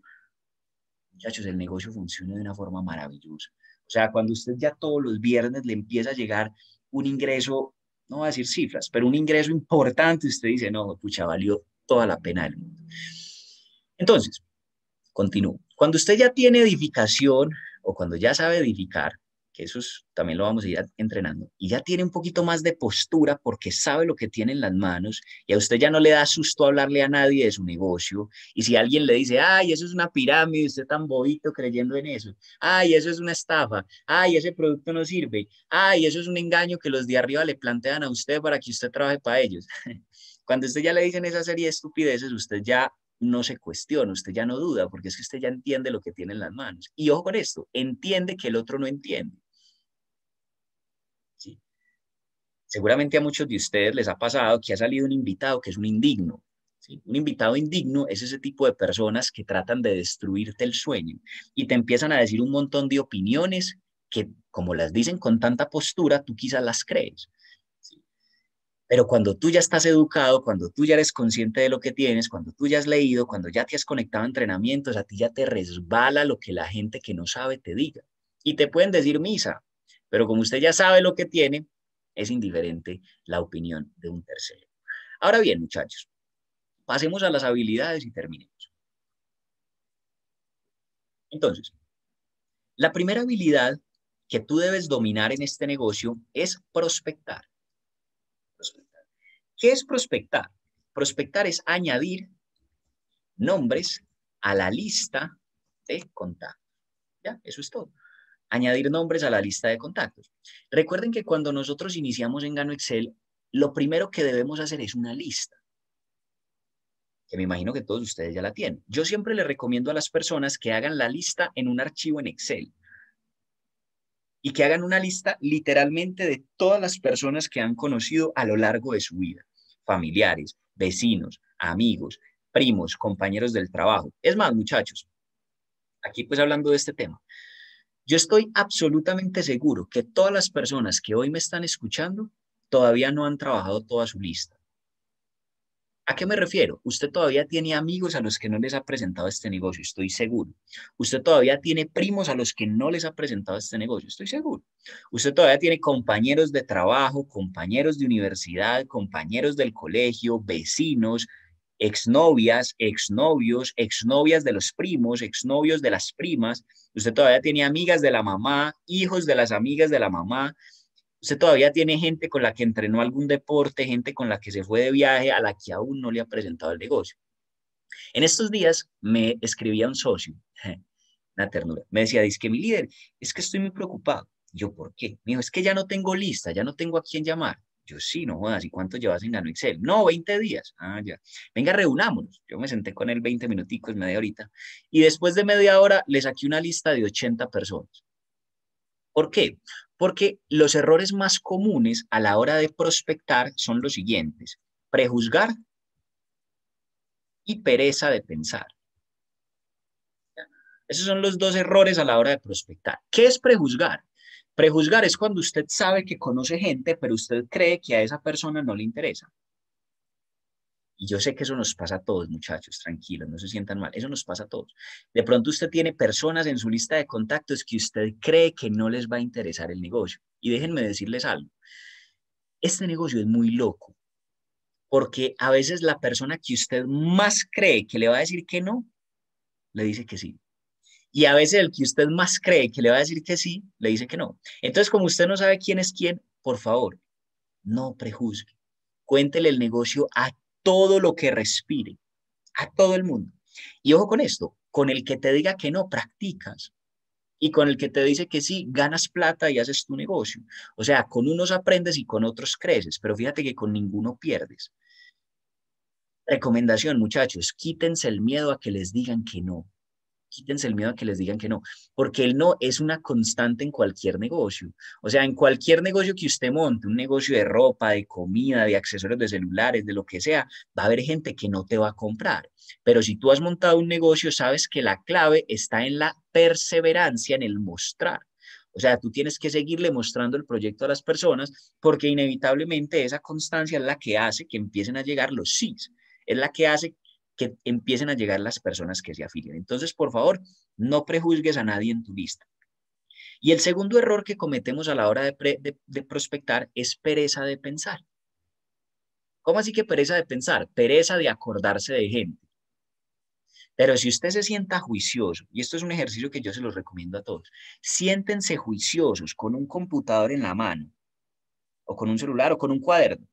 muchachos, el negocio funciona de una forma maravillosa. O sea, cuando usted ya todos los viernes le empieza a llegar un ingreso, no voy a decir cifras, pero un ingreso importante, usted dice, no, pucha, valió toda la pena del mundo. Entonces, continúo. Cuando usted ya tiene edificación o cuando ya sabe edificar, que eso también lo vamos a ir entrenando, y ya tiene un poquito más de postura porque sabe lo que tiene en las manos y a usted ya no le da susto hablarle a nadie de su negocio. Y si alguien le dice, ay, eso es una pirámide, usted tan bobito creyendo en eso, ay, eso es una estafa, ay, ese producto no sirve, ay, eso es un engaño que los de arriba le plantean a usted para que usted trabaje para ellos. Cuando usted ya le dicen esa serie de estupideces, usted ya no se cuestiona, usted ya no duda, porque es que usted ya entiende lo que tiene en las manos. Y ojo con esto, entiende que el otro no entiende. Seguramente a muchos de ustedes les ha pasado que ha salido un invitado que es un indigno. Un invitado indigno es ese tipo de personas que tratan de destruirte el sueño y te empiezan a decir un montón de opiniones que, como las dicen con tanta postura, tú quizás las crees. Pero cuando tú ya estás educado, cuando tú ya eres consciente de lo que tienes, cuando tú ya has leído, cuando ya te has conectado a entrenamientos, a ti ya te resbala lo que la gente que no sabe te diga. Y te pueden decir misa, pero como usted ya sabe lo que tiene, es indiferente la opinión de un tercero. Ahora bien, muchachos, pasemos a las habilidades y terminemos. Entonces, la primera habilidad que tú debes dominar en este negocio es prospectar. ¿Qué es prospectar? Prospectar es añadir nombres a la lista de contactos. ¿Ya? Eso es todo. Añadir nombres a la lista de contactos. Recuerden que cuando nosotros iniciamos en Gano Excel, lo primero que debemos hacer es una lista. Que me imagino que todos ustedes ya la tienen. Yo siempre les recomiendo a las personas que hagan la lista en un archivo en Excel y que hagan una lista literalmente de todas las personas que han conocido a lo largo de su vida, familiares, vecinos, amigos, primos, compañeros del trabajo. Es más, muchachos, aquí pues hablando de este tema, yo estoy absolutamente seguro que todas las personas que hoy me están escuchando todavía no han trabajado toda su lista. ¿A qué me refiero? Usted todavía tiene amigos a los que no les ha presentado este negocio, estoy seguro. Usted todavía tiene primos a los que no les ha presentado este negocio, estoy seguro. Usted todavía tiene compañeros de trabajo, compañeros de universidad, compañeros del colegio, vecinos, exnovias, exnovios, exnovias de los primos, exnovios de las primas. Usted todavía tiene amigas de la mamá, hijos de las amigas de la mamá. Usted todavía tiene gente con la que entrenó algún deporte, gente con la que se fue de viaje, a la que aún no le ha presentado el negocio. En estos días me escribía un socio, una ternura, me decía, dice que mi líder, es que estoy muy preocupado. Yo, ¿por qué? Me dijo, es que ya no tengo lista, ya no tengo a quién llamar. Yo, sí, no jodas, ¿y cuánto llevas en Gano Excel? No, 20 días. Ah, ya. Venga, reunámonos. Yo me senté con él 20 minuticos, media horita, y después de media hora le saqué una lista de 80 personas. ¿Por qué? Porque los errores más comunes a la hora de prospectar son los siguientes. Prejuzgar y pereza de pensar. Esos son los dos errores a la hora de prospectar. ¿Qué es prejuzgar? Prejuzgar es cuando usted sabe que conoce gente, pero usted cree que a esa persona no le interesa. Y yo sé que eso nos pasa a todos, muchachos, tranquilos, no se sientan mal, eso nos pasa a todos. De pronto usted tiene personas en su lista de contactos que usted cree que no les va a interesar el negocio. Y déjenme decirles algo, este negocio es muy loco, porque a veces la persona que usted más cree que le va a decir que no, le dice que sí. Y a veces el que usted más cree que le va a decir que sí, le dice que no. Entonces, como usted no sabe quién es quién, por favor, no prejuzgue. Cuéntele el negocio a todo lo que respire, a todo el mundo. Y ojo con esto, con el que te diga que no, practicas. Y con el que te dice que sí, ganas plata y haces tu negocio. O sea, con unos aprendes y con otros creces, pero fíjate que con ninguno pierdes. Recomendación, muchachos, quítense el miedo a que les digan que no quítense el miedo a que les digan que no, porque el no es una constante en cualquier negocio. O sea, en cualquier negocio que usted monte, un negocio de ropa, de comida, de accesorios de celulares, de lo que sea, va a haber gente que no te va a comprar. Pero si tú has montado un negocio, sabes que la clave está en la perseverancia, en el mostrar. O sea, tú tienes que seguirle mostrando el proyecto a las personas porque inevitablemente esa constancia es la que hace que empiecen a llegar los sí, Es la que hace que empiecen a llegar las personas que se afilien. Entonces, por favor, no prejuzgues a nadie en tu lista. Y el segundo error que cometemos a la hora de, de prospectar es pereza de pensar. ¿Cómo así que pereza de pensar? Pereza de acordarse de gente. Pero si usted se sienta juicioso, y esto es un ejercicio que yo se los recomiendo a todos, siéntense juiciosos con un computador en la mano, o con un celular, o con un cuaderno,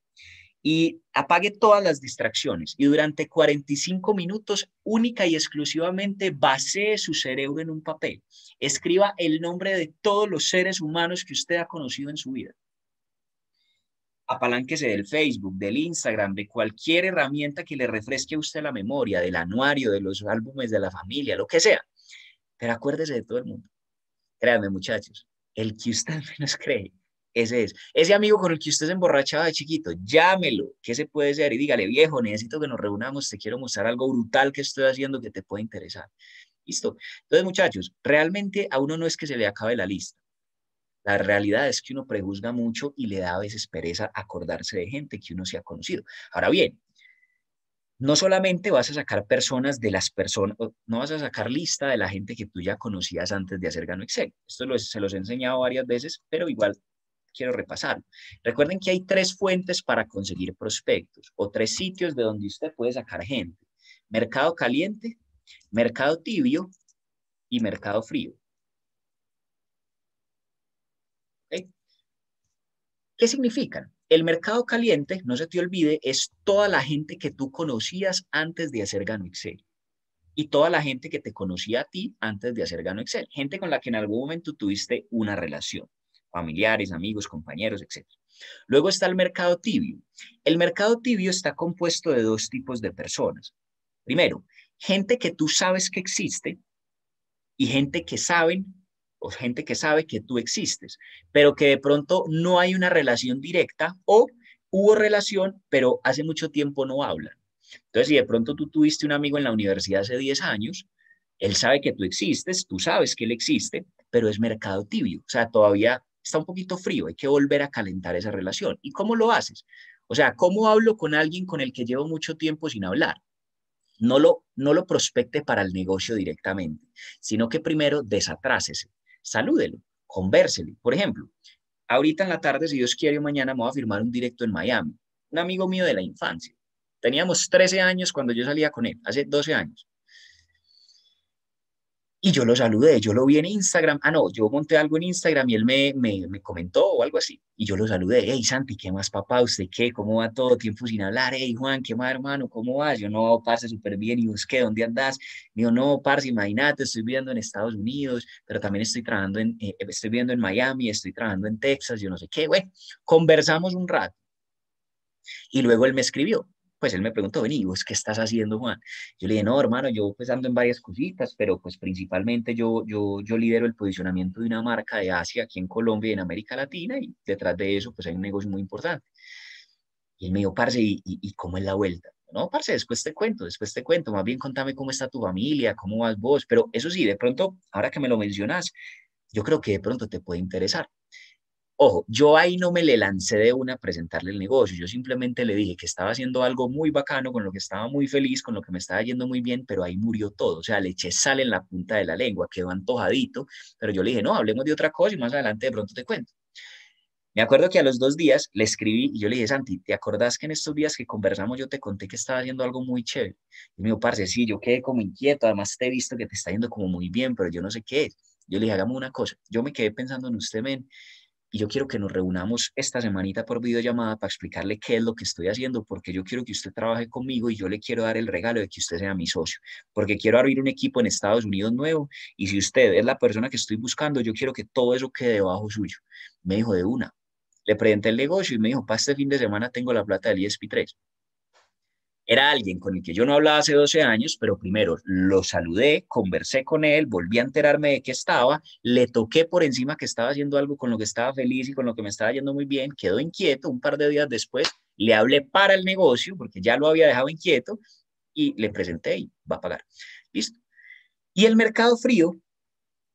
y apague todas las distracciones y durante 45 minutos única y exclusivamente basee su cerebro en un papel. Escriba el nombre de todos los seres humanos que usted ha conocido en su vida. Apalánquese del Facebook, del Instagram, de cualquier herramienta que le refresque a usted la memoria, del anuario, de los álbumes de la familia, lo que sea. Pero acuérdese de todo el mundo. Créanme, muchachos, el que usted menos cree ese es. Ese amigo con el que usted se emborrachaba de chiquito, llámelo, ¿Qué se puede hacer? Y dígale, viejo, necesito que nos reunamos, te quiero mostrar algo brutal que estoy haciendo que te puede interesar. Listo. Entonces, muchachos, realmente a uno no es que se le acabe la lista. La realidad es que uno prejuzga mucho y le da a veces pereza acordarse de gente que uno se ha conocido. Ahora bien, no solamente vas a sacar personas de las personas, no vas a sacar lista de la gente que tú ya conocías antes de hacer Gano Excel. Esto se los he enseñado varias veces, pero igual quiero repasar. Recuerden que hay tres fuentes para conseguir prospectos o tres sitios de donde usted puede sacar gente. Mercado caliente, mercado tibio y mercado frío. ¿Qué significan? El mercado caliente, no se te olvide, es toda la gente que tú conocías antes de hacer Gano Excel y toda la gente que te conocía a ti antes de hacer Gano Excel, gente con la que en algún momento tuviste una relación familiares, amigos, compañeros, etcétera. Luego está el mercado tibio. El mercado tibio está compuesto de dos tipos de personas. Primero, gente que tú sabes que existe y gente que saben o gente que sabe que tú existes, pero que de pronto no hay una relación directa o hubo relación, pero hace mucho tiempo no hablan. Entonces, si de pronto tú tuviste un amigo en la universidad hace 10 años, él sabe que tú existes, tú sabes que él existe, pero es mercado tibio, o sea, todavía está un poquito frío, hay que volver a calentar esa relación. ¿Y cómo lo haces? O sea, ¿cómo hablo con alguien con el que llevo mucho tiempo sin hablar? No lo, no lo prospecte para el negocio directamente, sino que primero desatrásese, salúdelo, convérsele. Por ejemplo, ahorita en la tarde, si Dios quiere, mañana me voy a firmar un directo en Miami. Un amigo mío de la infancia. Teníamos 13 años cuando yo salía con él, hace 12 años y yo lo saludé, yo lo vi en Instagram, ah, no, yo monté algo en Instagram y él me, me, comentó o algo así, y yo lo saludé, hey Santi, ¿qué más papá? ¿Usted qué? ¿Cómo va todo? Tiempo sin hablar, hey Juan, ¿qué más hermano? ¿Cómo vas? Yo no, parce, súper bien, y busqué ¿dónde andás? Digo, no, parce, imagínate, estoy viviendo en Estados Unidos, pero también estoy trabajando en, eh, eh, estoy viviendo en Miami, estoy trabajando en Texas, yo no sé qué, güey, conversamos un rato. Y luego él me escribió, pues él me preguntó, vení, vos qué estás haciendo, Juan? Yo le dije, no, hermano, yo pues ando en varias cositas, pero pues principalmente yo, yo, yo lidero el posicionamiento de una marca de Asia aquí en Colombia y en América Latina, y detrás de eso pues hay un negocio muy importante. Y él me dijo, parce, ¿y, y, y cómo es la vuelta? No, parce, después te cuento, después te cuento, más bien contame cómo está tu familia, cómo vas vos, pero eso sí, de pronto, ahora que me lo mencionas, yo creo que de pronto te puede interesar. Ojo, yo ahí no me le lancé de una a presentarle el negocio, yo simplemente le dije que estaba haciendo algo muy bacano, con lo que estaba muy feliz, con lo que me estaba yendo muy bien, pero ahí murió todo, o sea, le eché sal en la punta de la lengua, quedó antojadito, pero yo le dije, no, hablemos de otra cosa y más adelante de pronto te cuento. Me acuerdo que a los dos días le escribí y yo le dije, Santi, ¿te acordás que en estos días que conversamos yo te conté que estaba haciendo algo muy chévere? Y me dijo, parce, sí, yo quedé como inquieto, además te he visto que te está yendo como muy bien, pero yo no sé qué es. Yo le dije, hagamos una cosa. Yo me quedé pensando en usted, men, y yo quiero que nos reunamos esta semanita por videollamada para explicarle qué es lo que estoy haciendo, porque yo quiero que usted trabaje conmigo y yo le quiero dar el regalo de que usted sea mi socio, porque quiero abrir un equipo en Estados Unidos nuevo y si usted es la persona que estoy buscando, yo quiero que todo eso quede debajo suyo. Me dijo de una. Le presenté el negocio y me dijo, para este fin de semana tengo la plata del e ESP3. Era alguien con el que yo no hablaba hace 12 años, pero primero lo saludé, conversé con él, volví a enterarme de qué estaba, le toqué por encima que estaba haciendo algo con lo que estaba feliz y con lo que me estaba yendo muy bien, quedó inquieto un par de días después, le hablé para el negocio porque ya lo había dejado inquieto y le presenté y va a pagar. Listo. Y el mercado frío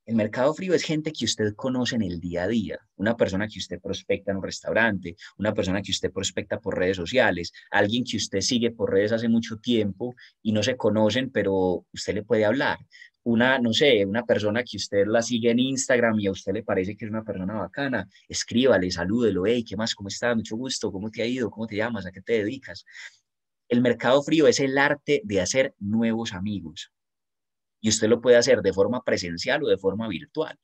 el mercado frío es gente que usted conoce en el día a día, una persona que usted prospecta en un restaurante, una persona que usted prospecta por redes sociales, alguien que usted sigue por redes hace mucho tiempo y no se conocen, pero usted le puede hablar. Una, no sé, una persona que usted la sigue en Instagram y a usted le parece que es una persona bacana, escríbale, salúdelo, hey, ¿qué más? ¿Cómo está? Mucho gusto, ¿cómo te ha ido? ¿Cómo te llamas? ¿A qué te dedicas? El mercado frío es el arte de hacer nuevos amigos y usted lo puede hacer de forma presencial o de forma virtual.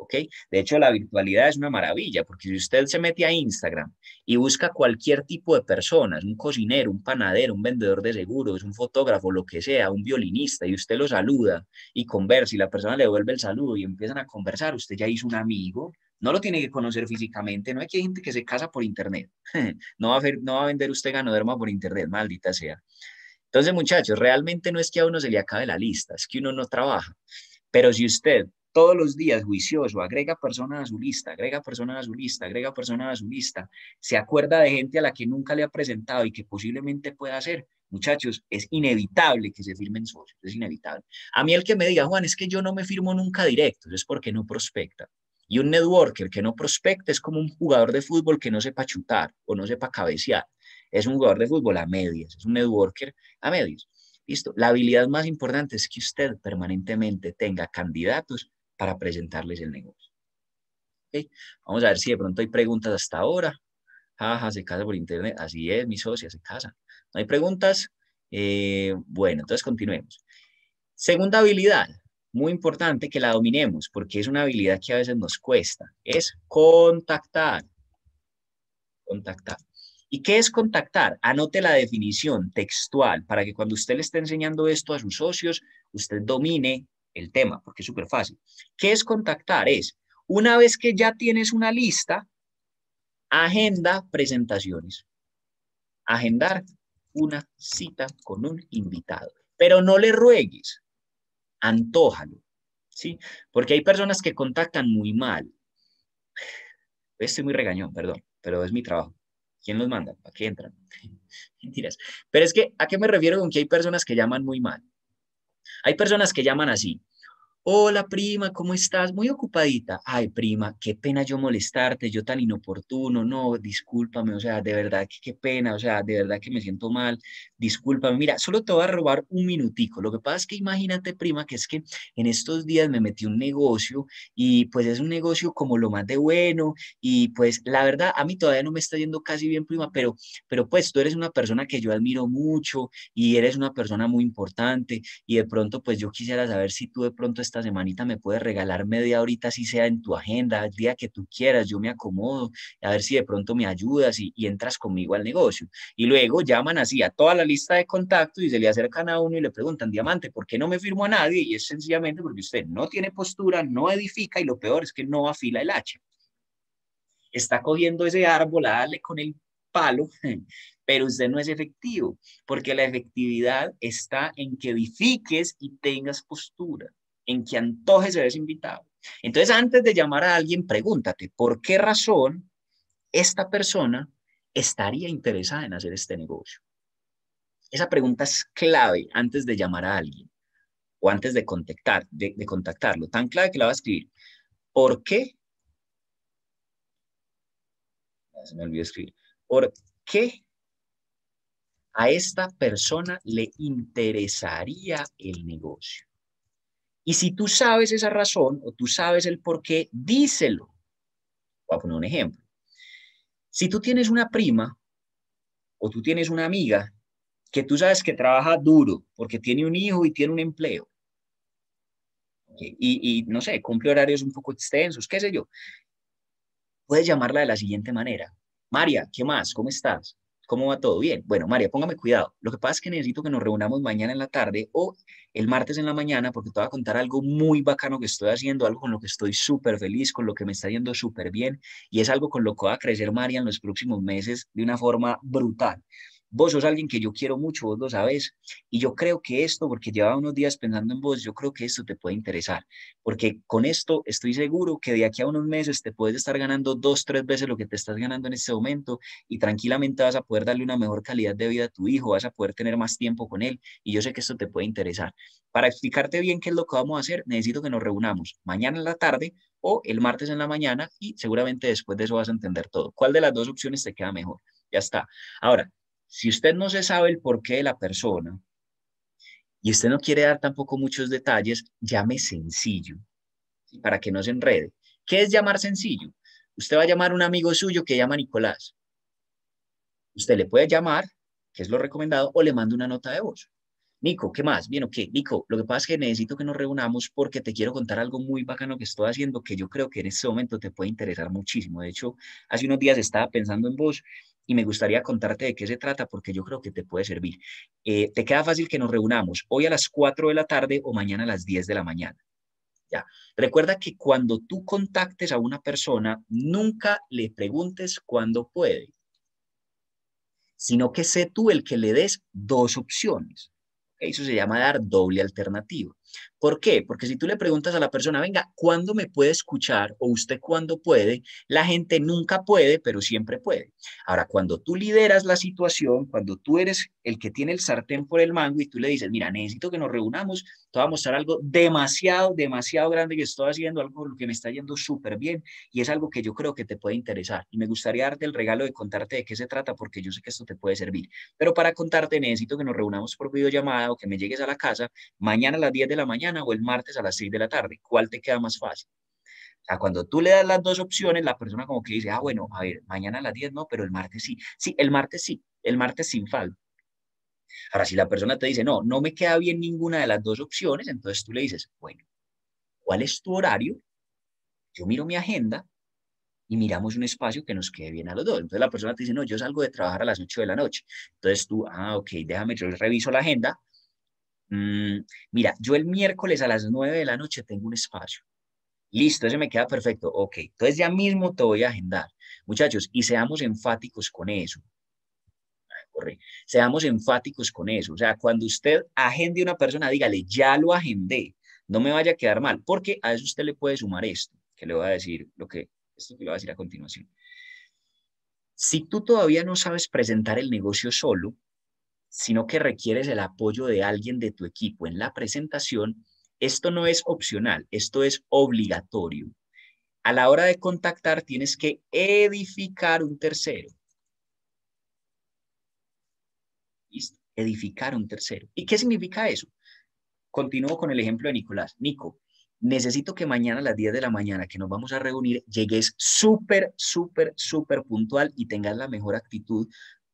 ¿ok? De hecho, la virtualidad es una maravilla, porque si usted se mete a Instagram y busca cualquier tipo de personas, un cocinero, un panadero, un vendedor de seguros, un fotógrafo, lo que sea, un violinista, y usted lo saluda y conversa, y la persona le devuelve el saludo y empiezan a conversar, usted ya hizo un amigo, no lo tiene que conocer físicamente, no hay que gente que se casa por internet, no, va a, no va a vender usted ganoderma por internet, maldita sea. Entonces, muchachos, realmente no es que a uno se le acabe la lista, es que uno no trabaja. Pero si usted todos los días juicioso, agrega personas a su lista, agrega personas a su lista, agrega personas a su lista, se acuerda de gente a la que nunca le ha presentado y que posiblemente pueda hacer. Muchachos, es inevitable que se firmen socios, es inevitable. A mí el que me diga, Juan, es que yo no me firmo nunca directo, es porque no prospecta. Y un networker que no prospecta es como un jugador de fútbol que no sepa chutar o no sepa cabecear. Es un jugador de fútbol a medias, es un networker a medias. Listo. La habilidad más importante es que usted permanentemente tenga candidatos para presentarles el negocio. ¿Okay? Vamos a ver si de pronto hay preguntas hasta ahora. Jaja, se casa por internet. Así es, mi socia, se casa. No hay preguntas. Eh, bueno, entonces continuemos. Segunda habilidad, muy importante que la dominemos, porque es una habilidad que a veces nos cuesta, es contactar. Contactar. ¿Y qué es contactar? Anote la definición textual para que cuando usted le esté enseñando esto a sus socios, usted domine el tema, porque es súper fácil. ¿Qué es contactar? Es, una vez que ya tienes una lista, agenda presentaciones. Agendar una cita con un invitado. Pero no le ruegues, antójalo, ¿sí? Porque hay personas que contactan muy mal. Estoy muy regañón, perdón, pero es mi trabajo. ¿Quién los manda? ¿A qué entran? Mentiras. Pero es que, ¿a qué me refiero con que hay personas que llaman muy mal? Hay personas que llaman así. Hola prima, ¿cómo estás? Muy ocupadita. Ay prima, qué pena yo molestarte, yo tan inoportuno, no, discúlpame, o sea, de verdad que qué pena, o sea, de verdad que me siento mal, discúlpame. Mira, solo te voy a robar un minutico. Lo que pasa es que imagínate prima que es que en estos días me metí un negocio y pues es un negocio como lo más de bueno y pues la verdad a mí todavía no me está yendo casi bien prima, pero, pero pues tú eres una persona que yo admiro mucho y eres una persona muy importante y de pronto pues yo quisiera saber si tú de pronto estás semanita me puedes regalar media horita, si sea en tu agenda, el día que tú quieras, yo me acomodo, a ver si de pronto me ayudas y, entras conmigo al negocio. Y luego llaman así a toda la lista de contactos y se le acercan a uno y le preguntan, diamante, ¿por qué no me firmo a nadie? Y es sencillamente porque usted no tiene postura, no edifica y lo peor es que no afila el hacha. Está cogiendo ese árbol a darle con el palo, pero usted no es efectivo, porque la efectividad está en que edifiques y tengas postura en que antoje ser invitado. Entonces, antes de llamar a alguien, pregúntate, ¿por qué razón esta persona estaría interesada en hacer este negocio? Esa pregunta es clave antes de llamar a alguien o antes de, contactar, de, contactarlo. Tan clave que la va a escribir. ¿Por qué? Ah, se me olvidó escribir. ¿Por qué a esta persona le interesaría el negocio? Y si tú sabes esa razón o tú sabes el por qué, díselo. Voy a poner un ejemplo. Si tú tienes una prima o tú tienes una amiga que tú sabes que trabaja duro porque tiene un hijo y tiene un empleo y, no sé, cumple horarios un poco extensos, qué sé yo, puedes llamarla de la siguiente manera. María, ¿qué más? ¿Cómo estás? ¿Cómo va todo? Bien. Bueno, María, póngame cuidado. Lo que pasa es que necesito que nos reunamos mañana en la tarde o el martes en la mañana porque te voy a contar algo muy bacano que estoy haciendo, algo con lo que estoy súper feliz, con lo que me está yendo súper bien y es algo con lo que va a crecer María en los próximos meses de una forma brutal. Vos sos alguien que yo quiero mucho, vos lo sabes Y yo creo que esto, porque llevaba unos días pensando en vos, yo creo que esto te puede interesar. Porque con esto estoy seguro que de aquí a unos meses te puedes estar ganando dos, tres veces lo que te estás ganando en este momento y tranquilamente vas a poder darle una mejor calidad de vida a tu hijo, vas a poder tener más tiempo con él. Y yo sé que esto te puede interesar. Para explicarte bien qué es lo que vamos a hacer, necesito que nos reunamos mañana en la tarde o el martes en la mañana y seguramente después de eso vas a entender todo. ¿Cuál de las dos opciones te queda mejor? Ya está. Ahora, si usted no se sabe el porqué de la persona y usted no quiere dar tampoco muchos detalles, llame sencillo para que no se enrede. ¿Qué es llamar sencillo? Usted va a llamar a un amigo suyo que llama Nicolás. Usted le puede llamar, que es lo recomendado, o le manda una nota de voz. Nico, ¿qué más? Bien, ok. Nico, lo que pasa es que necesito que nos reunamos porque te quiero contar algo muy bacano que estoy haciendo que yo creo que en este momento te puede interesar muchísimo. De hecho, hace unos días estaba pensando en vos y me gustaría contarte de qué se trata porque yo creo que te puede servir. Eh, te queda fácil que nos reunamos hoy a las 4 de la tarde o mañana a las 10 de la mañana. Ya. Recuerda que cuando tú contactes a una persona, nunca le preguntes cuándo puede, sino que sé tú el que le des dos opciones. Eso se llama dar doble alternativa. ¿Por qué? Porque si tú le preguntas a la persona, venga, ¿cuándo me puede escuchar o usted cuándo puede? La gente nunca puede, pero siempre puede. Ahora, cuando tú lideras la situación, cuando tú eres el que tiene el sartén por el mango y tú le dices, mira, necesito que nos reunamos, te voy a mostrar algo demasiado, demasiado grande que estoy haciendo, algo que me está yendo súper bien y es algo que yo creo que te puede interesar. Y me gustaría darte el regalo de contarte de qué se trata porque yo sé que esto te puede servir. Pero para contarte necesito que nos reunamos por videollamada o que me llegues a la casa mañana a las 10 de la mañana o el martes a las 6 de la tarde. ¿Cuál te queda más fácil? O sea, cuando tú le das las dos opciones, la persona como que dice, ah, bueno, a ver, mañana a las diez, no, pero el martes sí. Sí, el martes sí, el martes sin falta. Ahora, si la persona te dice, no, no me queda bien ninguna de las dos opciones, entonces tú le dices, bueno, ¿cuál es tu horario? Yo miro mi agenda y miramos un espacio que nos quede bien a los dos. Entonces la persona te dice, no, yo salgo de trabajar a las 8 de la noche. Entonces tú, ah, ok, déjame, yo reviso la agenda, Mm, mira, yo el miércoles a las 9 de la noche tengo un espacio. Listo, ese me queda perfecto. Ok, entonces ya mismo te voy a agendar. Muchachos, y seamos enfáticos con eso. Seamos enfáticos con eso. O sea, cuando usted agende a una persona, dígale, ya lo agendé, no me vaya a quedar mal, porque a eso usted le puede sumar esto, que le voy a decir lo que, esto que le voy a decir a continuación. Si tú todavía no sabes presentar el negocio solo, sino que requieres el apoyo de alguien de tu equipo en la presentación, esto no es opcional, esto es obligatorio. A la hora de contactar tienes que edificar un tercero. Edificar un tercero. ¿Y qué significa eso? Continúo con el ejemplo de Nicolás. Nico, necesito que mañana a las 10 de la mañana que nos vamos a reunir, llegues súper, súper, súper puntual y tengas la mejor actitud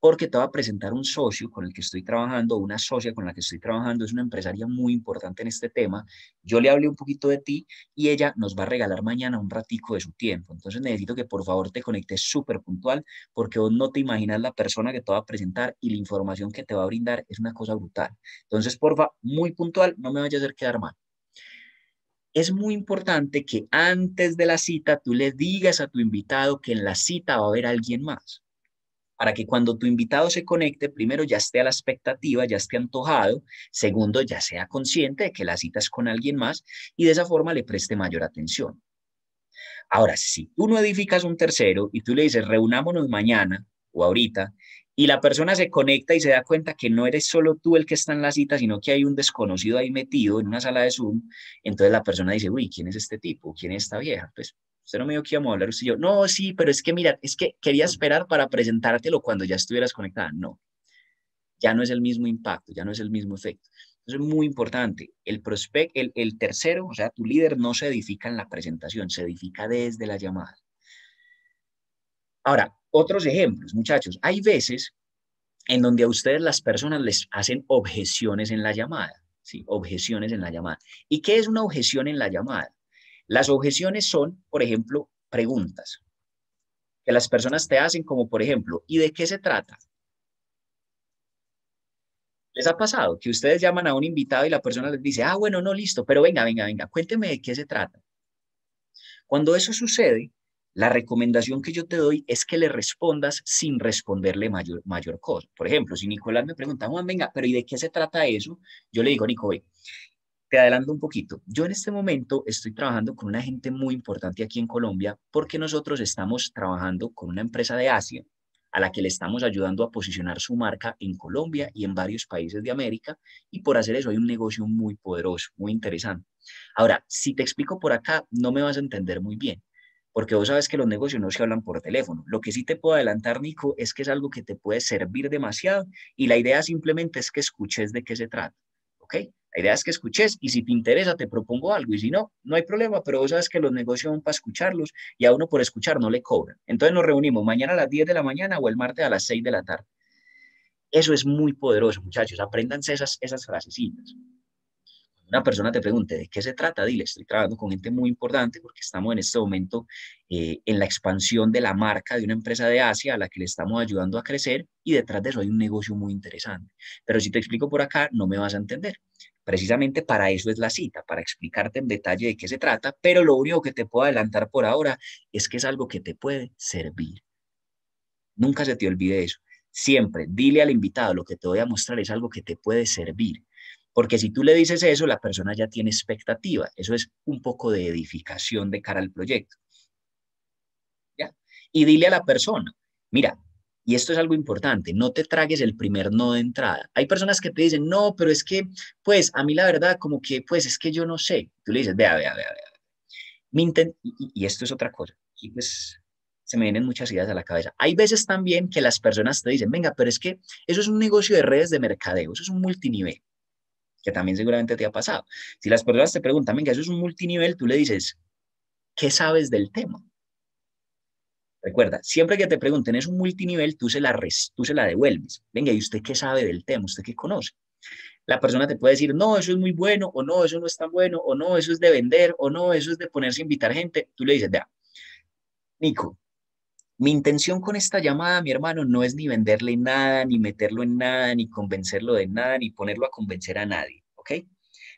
porque te va a presentar un socio con el que estoy trabajando, una socia con la que estoy trabajando, es una empresaria muy importante en este tema. Yo le hablé un poquito de ti y ella nos va a regalar mañana un ratico de su tiempo. Entonces necesito que por favor te conectes súper puntual porque vos no te imaginas la persona que te va a presentar y la información que te va a brindar es una cosa brutal. Entonces, por favor, muy puntual, no me vayas a hacer quedar mal es muy importante que antes de la cita tú le digas a tu invitado que en la cita va a haber alguien más para que cuando tu invitado se conecte, primero ya esté a la expectativa, ya esté antojado, segundo ya sea consciente de que la citas con alguien más y de esa forma le preste mayor atención. Ahora, si tú no edificas un tercero y tú le dices reunámonos mañana o ahorita y la persona se conecta y se da cuenta que no eres solo tú el que está en la cita, sino que hay un desconocido ahí metido en una sala de Zoom, entonces la persona dice, uy, ¿quién es este tipo? ¿Quién es esta vieja? Pues usted no me dijo que íbamos a hablar usted yo, no, sí, pero es que mira, es que quería esperar para presentártelo cuando ya estuvieras conectada. No, ya no es el mismo impacto, ya no es el mismo efecto. Entonces es muy importante. El prospect, el, tercero, o sea, tu líder no se edifica en la presentación, se edifica desde la llamada. Ahora, otros ejemplos, muchachos. Hay veces en donde a ustedes las personas les hacen objeciones en la llamada. Sí, objeciones en la llamada. ¿Y qué es una objeción en la llamada? Las objeciones son, por ejemplo, preguntas que las personas te hacen, como por ejemplo, ¿y de qué se trata? ¿Les ha pasado que ustedes llaman a un invitado y la persona les dice, ah, bueno, no, listo, pero venga, venga, venga, cuénteme de qué se trata? Cuando eso sucede, la recomendación que yo te doy es que le respondas sin responderle mayor, mayor cosa. Por ejemplo, si Nicolás me pregunta, bueno, venga, pero ¿y de qué se trata eso? Yo le digo, Nico, te un poquito. Yo en este momento estoy trabajando con una gente muy importante aquí en Colombia porque nosotros estamos trabajando con una empresa de Asia a la que le estamos ayudando a posicionar su marca en Colombia y en varios países de América. Y por hacer eso hay un negocio muy poderoso, muy interesante. Ahora, si te explico por acá, no me vas a entender muy bien, porque vos sabes que los negocios no se hablan por teléfono. Lo que sí te puedo adelantar, Nico, es que es algo que te puede servir demasiado y la idea simplemente es que escuches de qué se trata. La idea es que escuches y si te interesa te propongo algo y si no, no hay problema, pero vos sabes que los negocios van para escucharlos y a uno por escuchar no le cobran. Entonces nos reunimos mañana a las 10 de la mañana o el martes a las 6 de la tarde. Eso es muy poderoso, muchachos. Apréndanse esas, esas frasecitas una persona te pregunte de qué se trata, dile, estoy trabajando con gente muy importante porque estamos en este momento eh, en la expansión de la marca de una empresa de Asia a la que le estamos ayudando a crecer y detrás de eso hay un negocio muy interesante. Pero si te explico por acá, no me vas a entender. Precisamente para eso es la cita, para explicarte en detalle de qué se trata, pero lo único que te puedo adelantar por ahora es que es algo que te puede servir. Nunca se te olvide eso. Siempre dile al invitado, lo que te voy a mostrar es algo que te puede servir porque si tú le dices eso, la persona ya tiene expectativa. Eso es un poco de edificación de cara al proyecto. Y dile a la persona, mira, y esto es algo importante, no te tragues el primer no de entrada. Hay personas que te dicen, no, pero es que, pues, a mí la verdad, como que, pues, es que yo no sé. Tú le dices, vea, vea, vea, vea. y, esto es otra cosa. Y pues, se me vienen muchas ideas a la cabeza. Hay veces también que las personas te dicen, venga, pero es que eso es un negocio de redes de mercadeo, eso es un multinivel que también seguramente te ha pasado. Si las personas te preguntan, venga, eso es un multinivel, tú le dices, ¿qué sabes del tema? Recuerda, siempre que te pregunten, es un multinivel, tú se la, tú se la devuelves. Venga, ¿y usted qué sabe del tema? ¿Usted qué conoce? La persona te puede decir, no, eso es muy bueno, o no, eso no es tan bueno, o no, eso es de vender, o no, eso es de ponerse a invitar gente. Tú le dices, vea, Nico, mi intención con esta llamada, mi hermano, no es ni venderle nada, ni meterlo en nada, ni convencerlo de nada, ni ponerlo a convencer a nadie, ¿ok?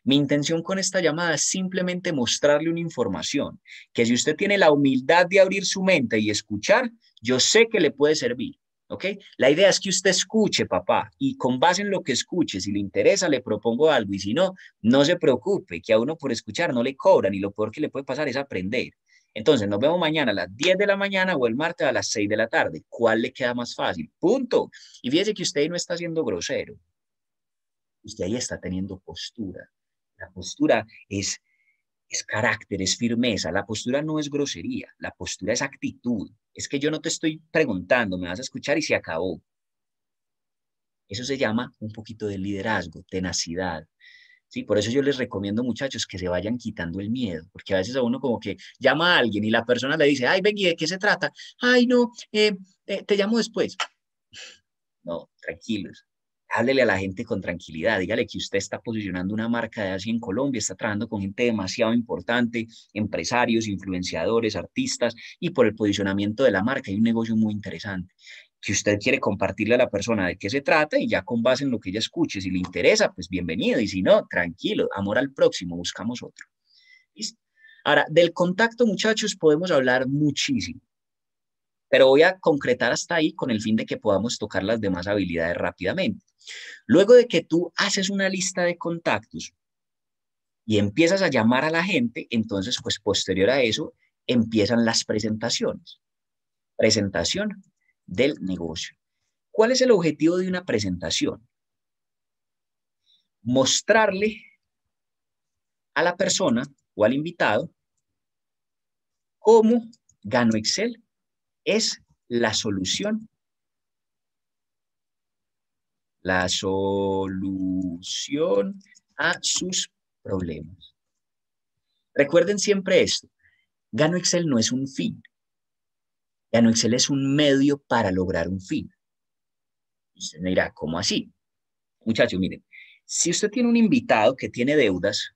Mi intención con esta llamada es simplemente mostrarle una información que si usted tiene la humildad de abrir su mente y escuchar, yo sé que le puede servir. ¿Ok? La idea es que usted escuche, papá, y con base en lo que escuche, si le interesa, le propongo algo, y si no, no se preocupe, que a uno por escuchar no le cobran, y lo peor que le puede pasar es aprender. Entonces, nos vemos mañana a las 10 de la mañana o el martes a las 6 de la tarde. ¿Cuál le queda más fácil? Punto. Y fíjese que usted no está siendo grosero. Usted ahí está teniendo postura. La postura es, es carácter, es firmeza. La postura no es grosería. La postura es actitud. Es que yo no te estoy preguntando, me vas a escuchar y se acabó. Eso se llama un poquito de liderazgo, tenacidad, ¿sí? Por eso yo les recomiendo, muchachos, que se vayan quitando el miedo, porque a veces a uno como que llama a alguien y la persona le dice, ay, ven, de qué se trata? Ay, no, eh, eh, te llamo después. No, tranquilos. Háblele a la gente con tranquilidad, dígale que usted está posicionando una marca de así en Colombia, está trabajando con gente demasiado importante, empresarios, influenciadores, artistas, y por el posicionamiento de la marca hay un negocio muy interesante que usted quiere compartirle a la persona de qué se trata y ya con base en lo que ella escuche, si le interesa, pues bienvenido, y si no, tranquilo, amor al próximo, buscamos otro. Ahora, del contacto, muchachos, podemos hablar muchísimo, pero voy a concretar hasta ahí con el fin de que podamos tocar las demás habilidades rápidamente. Luego de que tú haces una lista de contactos y empiezas a llamar a la gente, entonces, pues posterior a eso, empiezan las presentaciones. Presentación, del negocio. ¿Cuál es el objetivo de una presentación? Mostrarle a la persona o al invitado cómo Gano Excel es la solución. La solución a sus problemas. Recuerden siempre esto. Gano Excel no es un fin. Ganoexcel Excel es un medio para lograr un fin. Usted me dirá, ¿cómo así? Muchachos, miren, si usted tiene un invitado que tiene deudas,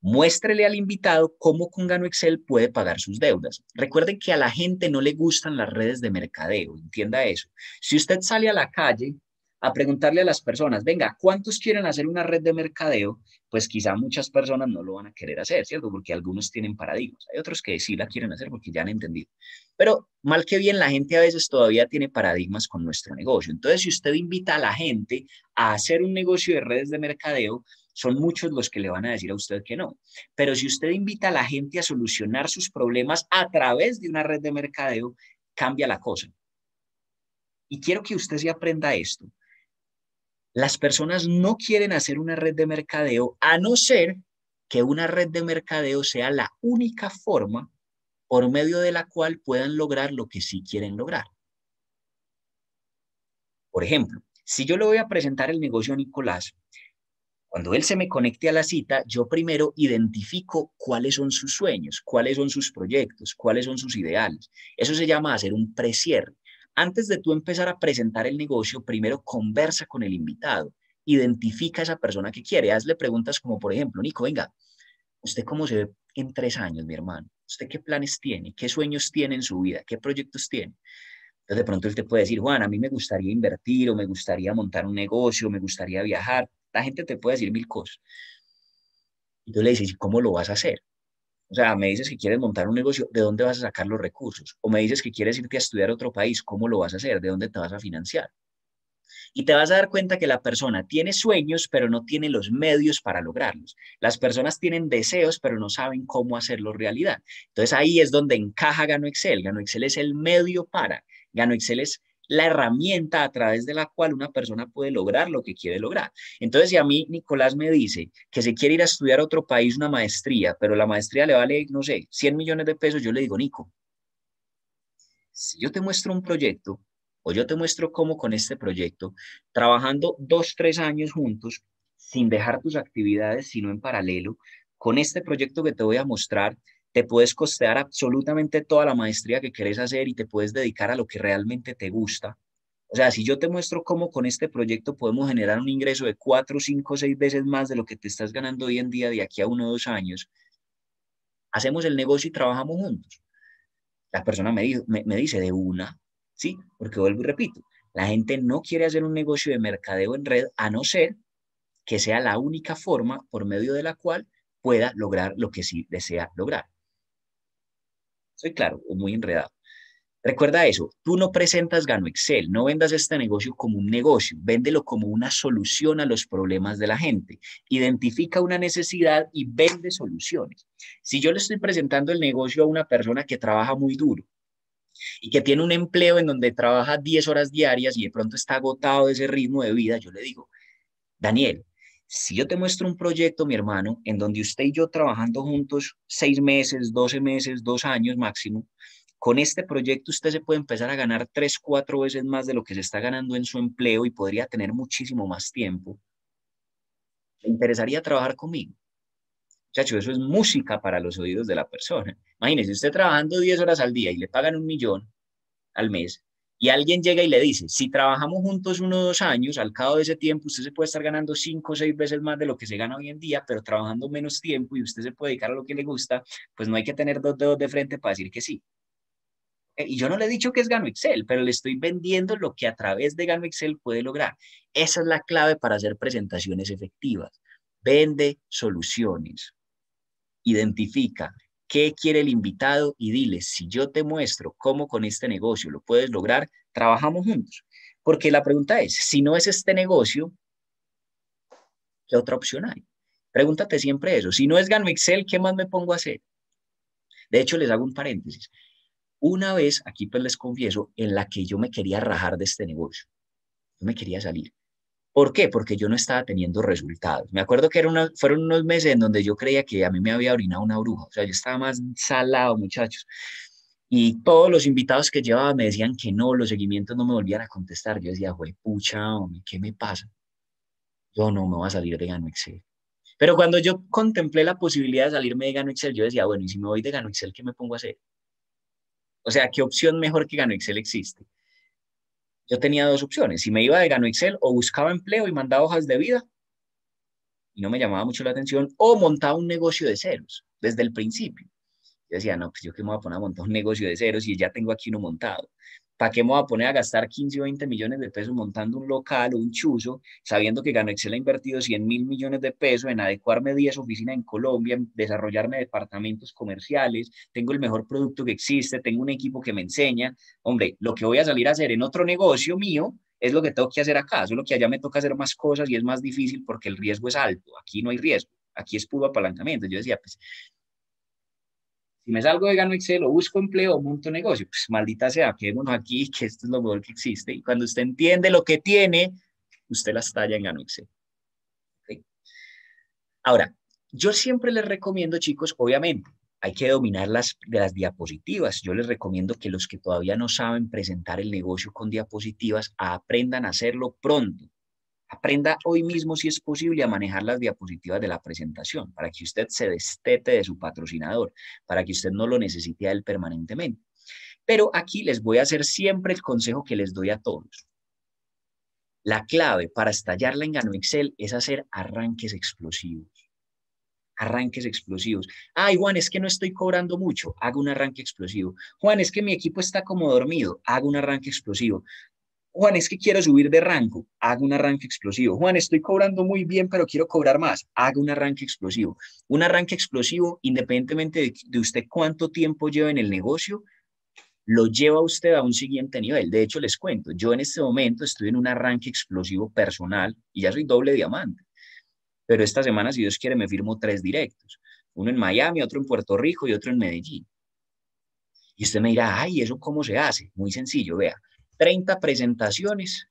muéstrele al invitado cómo con Gano Excel puede pagar sus deudas. Recuerden que a la gente no le gustan las redes de mercadeo, entienda eso. Si usted sale a la calle a preguntarle a las personas, venga, ¿cuántos quieren hacer una red de mercadeo? Pues quizá muchas personas no lo van a querer hacer, ¿cierto? Porque algunos tienen paradigmas, hay otros que sí la quieren hacer porque ya han entendido. Pero mal que bien, la gente a veces todavía tiene paradigmas con nuestro negocio. Entonces, si usted invita a la gente a hacer un negocio de redes de mercadeo, son muchos los que le van a decir a usted que no. Pero si usted invita a la gente a solucionar sus problemas a través de una red de mercadeo, cambia la cosa. Y quiero que usted se aprenda esto. Las personas no quieren hacer una red de mercadeo a no ser que una red de mercadeo sea la única forma por medio de la cual puedan lograr lo que sí quieren lograr. Por ejemplo, si yo le voy a presentar el negocio a Nicolás, cuando él se me conecte a la cita, yo primero identifico cuáles son sus sueños, cuáles son sus proyectos, cuáles son sus ideales. Eso se llama hacer un precierre. Antes de tú empezar a presentar el negocio, primero conversa con el invitado, identifica a esa persona que quiere, hazle preguntas como, por ejemplo, Nico, venga, ¿usted cómo se ve en tres años, mi hermano? ¿Usted qué planes tiene? ¿Qué sueños tiene en su vida? ¿Qué proyectos tiene? Entonces de pronto él te puede decir, Juan, a mí me gustaría invertir o me gustaría montar un negocio, me gustaría viajar. La gente te puede decir mil cosas. Y tú le dices, ¿cómo lo vas a hacer? O sea, me dices que quieres montar un negocio, ¿de dónde vas a sacar los recursos? O me dices que quieres irte a estudiar a otro país, ¿cómo lo vas a hacer? ¿De dónde te vas a financiar? Y te vas a dar cuenta que la persona tiene sueños, pero no tiene los medios para lograrlos. Las personas tienen deseos, pero no saben cómo hacerlos realidad. Entonces ahí es donde encaja Gano Excel. Gano Excel es el medio para. Gano Excel es la herramienta a través de la cual una persona puede lograr lo que quiere lograr. Entonces, si a mí Nicolás me dice que se quiere ir a estudiar a otro país una maestría, pero la maestría le vale, no sé, 100 millones de pesos, yo le digo, Nico, si yo te muestro un proyecto o yo te muestro cómo con este proyecto, trabajando dos, tres años juntos, sin dejar tus actividades, sino en paralelo, con este proyecto que te voy a mostrar, te puedes costear absolutamente toda la maestría que quieres hacer y te puedes dedicar a lo que realmente te gusta. O sea, si yo te muestro cómo con este proyecto podemos generar un ingreso de cuatro, cinco, seis veces más de lo que te estás ganando hoy en día de aquí a uno o dos años, hacemos el negocio y trabajamos juntos. La persona me, me dice de una, ¿sí? Porque vuelvo y repito, la gente no quiere hacer un negocio de mercadeo en red a no ser que sea la única forma por medio de la cual pueda lograr lo que sí desea lograr. Soy claro o muy enredado. Recuerda eso, tú no presentas Gano Excel, no vendas este negocio como un negocio, véndelo como una solución a los problemas de la gente. Identifica una necesidad y vende soluciones. Si yo le estoy presentando el negocio a una persona que trabaja muy duro y que tiene un empleo en donde trabaja 10 horas diarias y de pronto está agotado de ese ritmo de vida, yo le digo, Daniel, si yo te muestro un proyecto, mi hermano, en donde usted y yo trabajando juntos seis meses, doce meses, dos años máximo, con este proyecto usted se puede empezar a ganar tres, cuatro veces más de lo que se está ganando en su empleo y podría tener muchísimo más tiempo. ¿Le interesaría trabajar conmigo? Chacho, eso es música para los oídos de la persona. Imagínese, usted trabajando diez horas al día y le pagan un millón al mes, y alguien llega y le dice, si trabajamos juntos uno o dos años, al cabo de ese tiempo usted se puede estar ganando cinco o seis veces más de lo que se gana hoy en día, pero trabajando menos tiempo y usted se puede dedicar a lo que le gusta, pues no hay que tener dos dedos de frente para decir que sí. Eh, y yo no le he dicho que es Gano Excel, pero le estoy vendiendo lo que a través de Gano Excel puede lograr. Esa es la clave para hacer presentaciones efectivas. Vende soluciones. Identifica qué quiere el invitado y dile, si yo te muestro cómo con este negocio lo puedes lograr, trabajamos juntos. Porque la pregunta es, si no es este negocio, ¿qué otra opción hay? Pregúntate siempre eso. Si no es Gano Excel, ¿qué más me pongo a hacer? De hecho, les hago un paréntesis. Una vez, aquí pues les confieso, en la que yo me quería rajar de este negocio. Yo me quería salir. ¿Por qué? Porque yo no estaba teniendo resultados. Me acuerdo que era fueron unos meses en donde yo creía que a mí me había orinado una bruja. O sea, yo estaba más salado, muchachos. Y todos los invitados que llevaba me decían que no, los seguimientos no me volvían a contestar. Yo decía, güey, pucha, hombre, ¿qué me pasa? Yo no me voy a salir de Gano Excel. Pero cuando yo contemplé la posibilidad de salirme de Gano Excel, yo decía, bueno, ¿y si me voy de Gano Excel, qué me pongo a hacer? O sea, ¿qué opción mejor que Gano Excel existe? yo tenía dos opciones. Si me iba de Gano Excel o buscaba empleo y mandaba hojas de vida, y no me llamaba mucho la atención, o montaba un negocio de ceros desde el principio. Yo decía, no, pues yo qué me voy a poner a montar un negocio de ceros y ya tengo aquí uno montado. ¿Para qué me voy a poner a gastar 15 o 20 millones de pesos montando un local o un chuzo, sabiendo que Excel ha invertido 100 mil millones de pesos en adecuarme 10 oficinas en Colombia, en desarrollarme departamentos comerciales, tengo el mejor producto que existe, tengo un equipo que me enseña? Hombre, lo que voy a salir a hacer en otro negocio mío es lo que tengo que hacer acá, solo que allá me toca hacer más cosas y es más difícil porque el riesgo es alto, aquí no hay riesgo, aquí es puro apalancamiento. Yo decía, pues si me salgo de Gano Excel o busco empleo o monto negocio, pues maldita sea, quedémonos aquí, que esto es lo mejor que existe. Y cuando usted entiende lo que tiene, usted las talla en Gano Excel. Ahora, yo siempre les recomiendo, chicos, obviamente, hay que dominar las, las diapositivas. Yo les recomiendo que los que todavía no saben presentar el negocio con diapositivas aprendan a hacerlo pronto. Aprenda hoy mismo, si es posible, a manejar las diapositivas de la presentación para que usted se destete de su patrocinador, para que usted no lo necesite a él permanentemente. Pero aquí les voy a hacer siempre el consejo que les doy a todos. La clave para estallar la Gano Excel es hacer arranques explosivos. Arranques explosivos. Ay, Juan, es que no estoy cobrando mucho. Hago un arranque explosivo. Juan, es que mi equipo está como dormido. Hago un arranque explosivo. Juan, es que quiero subir de rango, haga un arranque explosivo. Juan, estoy cobrando muy bien, pero quiero cobrar más, haga un arranque explosivo. Un arranque explosivo, independientemente de, usted cuánto tiempo lleve en el negocio, lo lleva a usted a un siguiente nivel. De hecho, les cuento, yo en este momento estoy en un arranque explosivo personal y ya soy doble diamante. Pero esta semana, si Dios quiere, me firmo tres directos. Uno en Miami, otro en Puerto Rico y otro en Medellín. Y usted me dirá, ay, ¿eso cómo se hace? Muy sencillo, vea. 30 presentaciones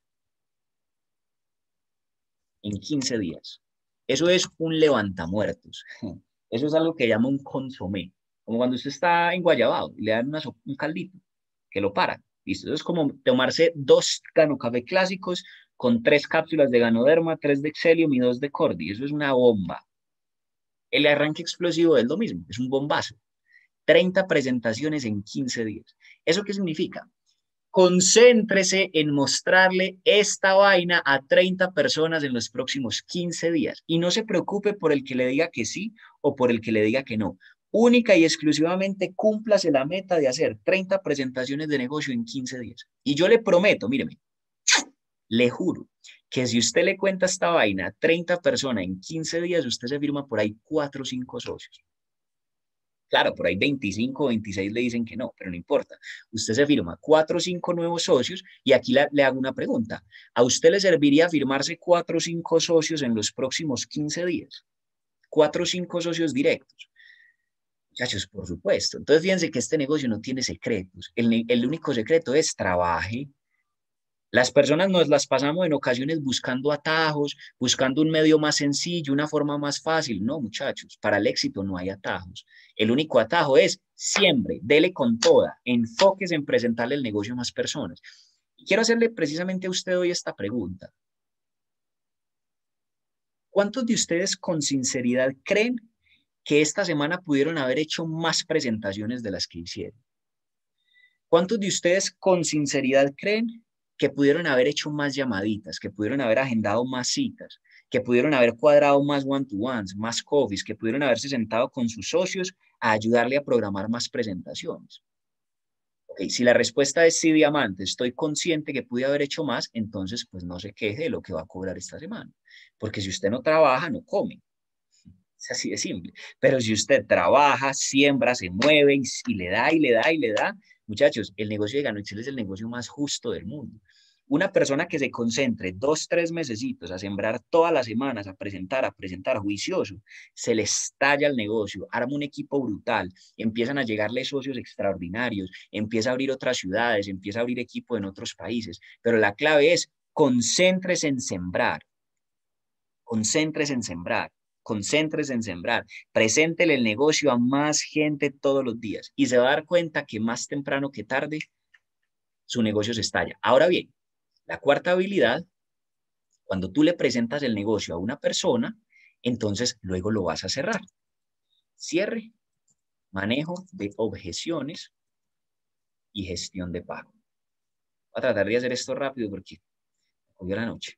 en 15 días. Eso es un levantamuertos. Eso es algo que llama un consomé. Como cuando usted está Guayabao y le dan un caldito que lo para. Y Eso es como tomarse dos ganocafé clásicos con tres cápsulas de ganoderma, tres de Excelium y dos de Cordi. Eso es una bomba. El arranque explosivo es lo mismo, es un bombazo. 30 presentaciones en 15 días. ¿Eso qué significa? concéntrese en mostrarle esta vaina a 30 personas en los próximos 15 días y no se preocupe por el que le diga que sí o por el que le diga que no. Única y exclusivamente cúmplase la meta de hacer 30 presentaciones de negocio en 15 días. Y yo le prometo, míreme, le juro que si usted le cuenta esta vaina a 30 personas en 15 días, usted se firma por ahí 4 o 5 socios. Claro, por ahí 25 o 26 le dicen que no, pero no importa. Usted se firma cuatro o cinco nuevos socios y aquí le hago una pregunta. ¿A usted le serviría firmarse cuatro o cinco socios en los próximos 15 días? Cuatro o cinco socios directos. Muchachos, por supuesto. Entonces fíjense que este negocio no tiene secretos. El, el único secreto es trabaje, las personas nos las pasamos en ocasiones buscando atajos, buscando un medio más sencillo, una forma más fácil. No, muchachos, para el éxito no hay atajos. El único atajo es siempre, dele con toda, enfoques en presentarle el negocio a más personas. quiero hacerle precisamente a usted hoy esta pregunta. ¿Cuántos de ustedes con sinceridad creen que esta semana pudieron haber hecho más presentaciones de las que hicieron? ¿Cuántos de ustedes con sinceridad creen que pudieron haber hecho más llamaditas, que pudieron haber agendado más citas, que pudieron haber cuadrado más one-to-ones, más coffees, que pudieron haberse sentado con sus socios a ayudarle a programar más presentaciones. si la respuesta es sí, diamante, estoy consciente que pude haber hecho más, entonces pues no se queje de lo que va a cobrar esta semana. Porque si usted no trabaja, no come. Es así de simple. Pero si usted trabaja, siembra, se mueve y, y le da y le da y le da, Muchachos, el negocio de ganancias es el negocio más justo del mundo. Una persona que se concentre dos, tres mesecitos a sembrar todas las semanas, a presentar, a presentar, juicioso, se le estalla el negocio, arma un equipo brutal, empiezan a llegarle socios extraordinarios, empieza a abrir otras ciudades, empieza a abrir equipo en otros países. Pero la clave es concéntrese en sembrar, concéntrese en sembrar concéntrese en sembrar, preséntele el negocio a más gente todos los días y se va a dar cuenta que más temprano que tarde su negocio se estalla. Ahora bien, la cuarta habilidad, cuando tú le presentas el negocio a una persona, entonces luego lo vas a cerrar. Cierre, manejo de objeciones y gestión de pago. Voy a tratar de hacer esto rápido porque hoy es la noche.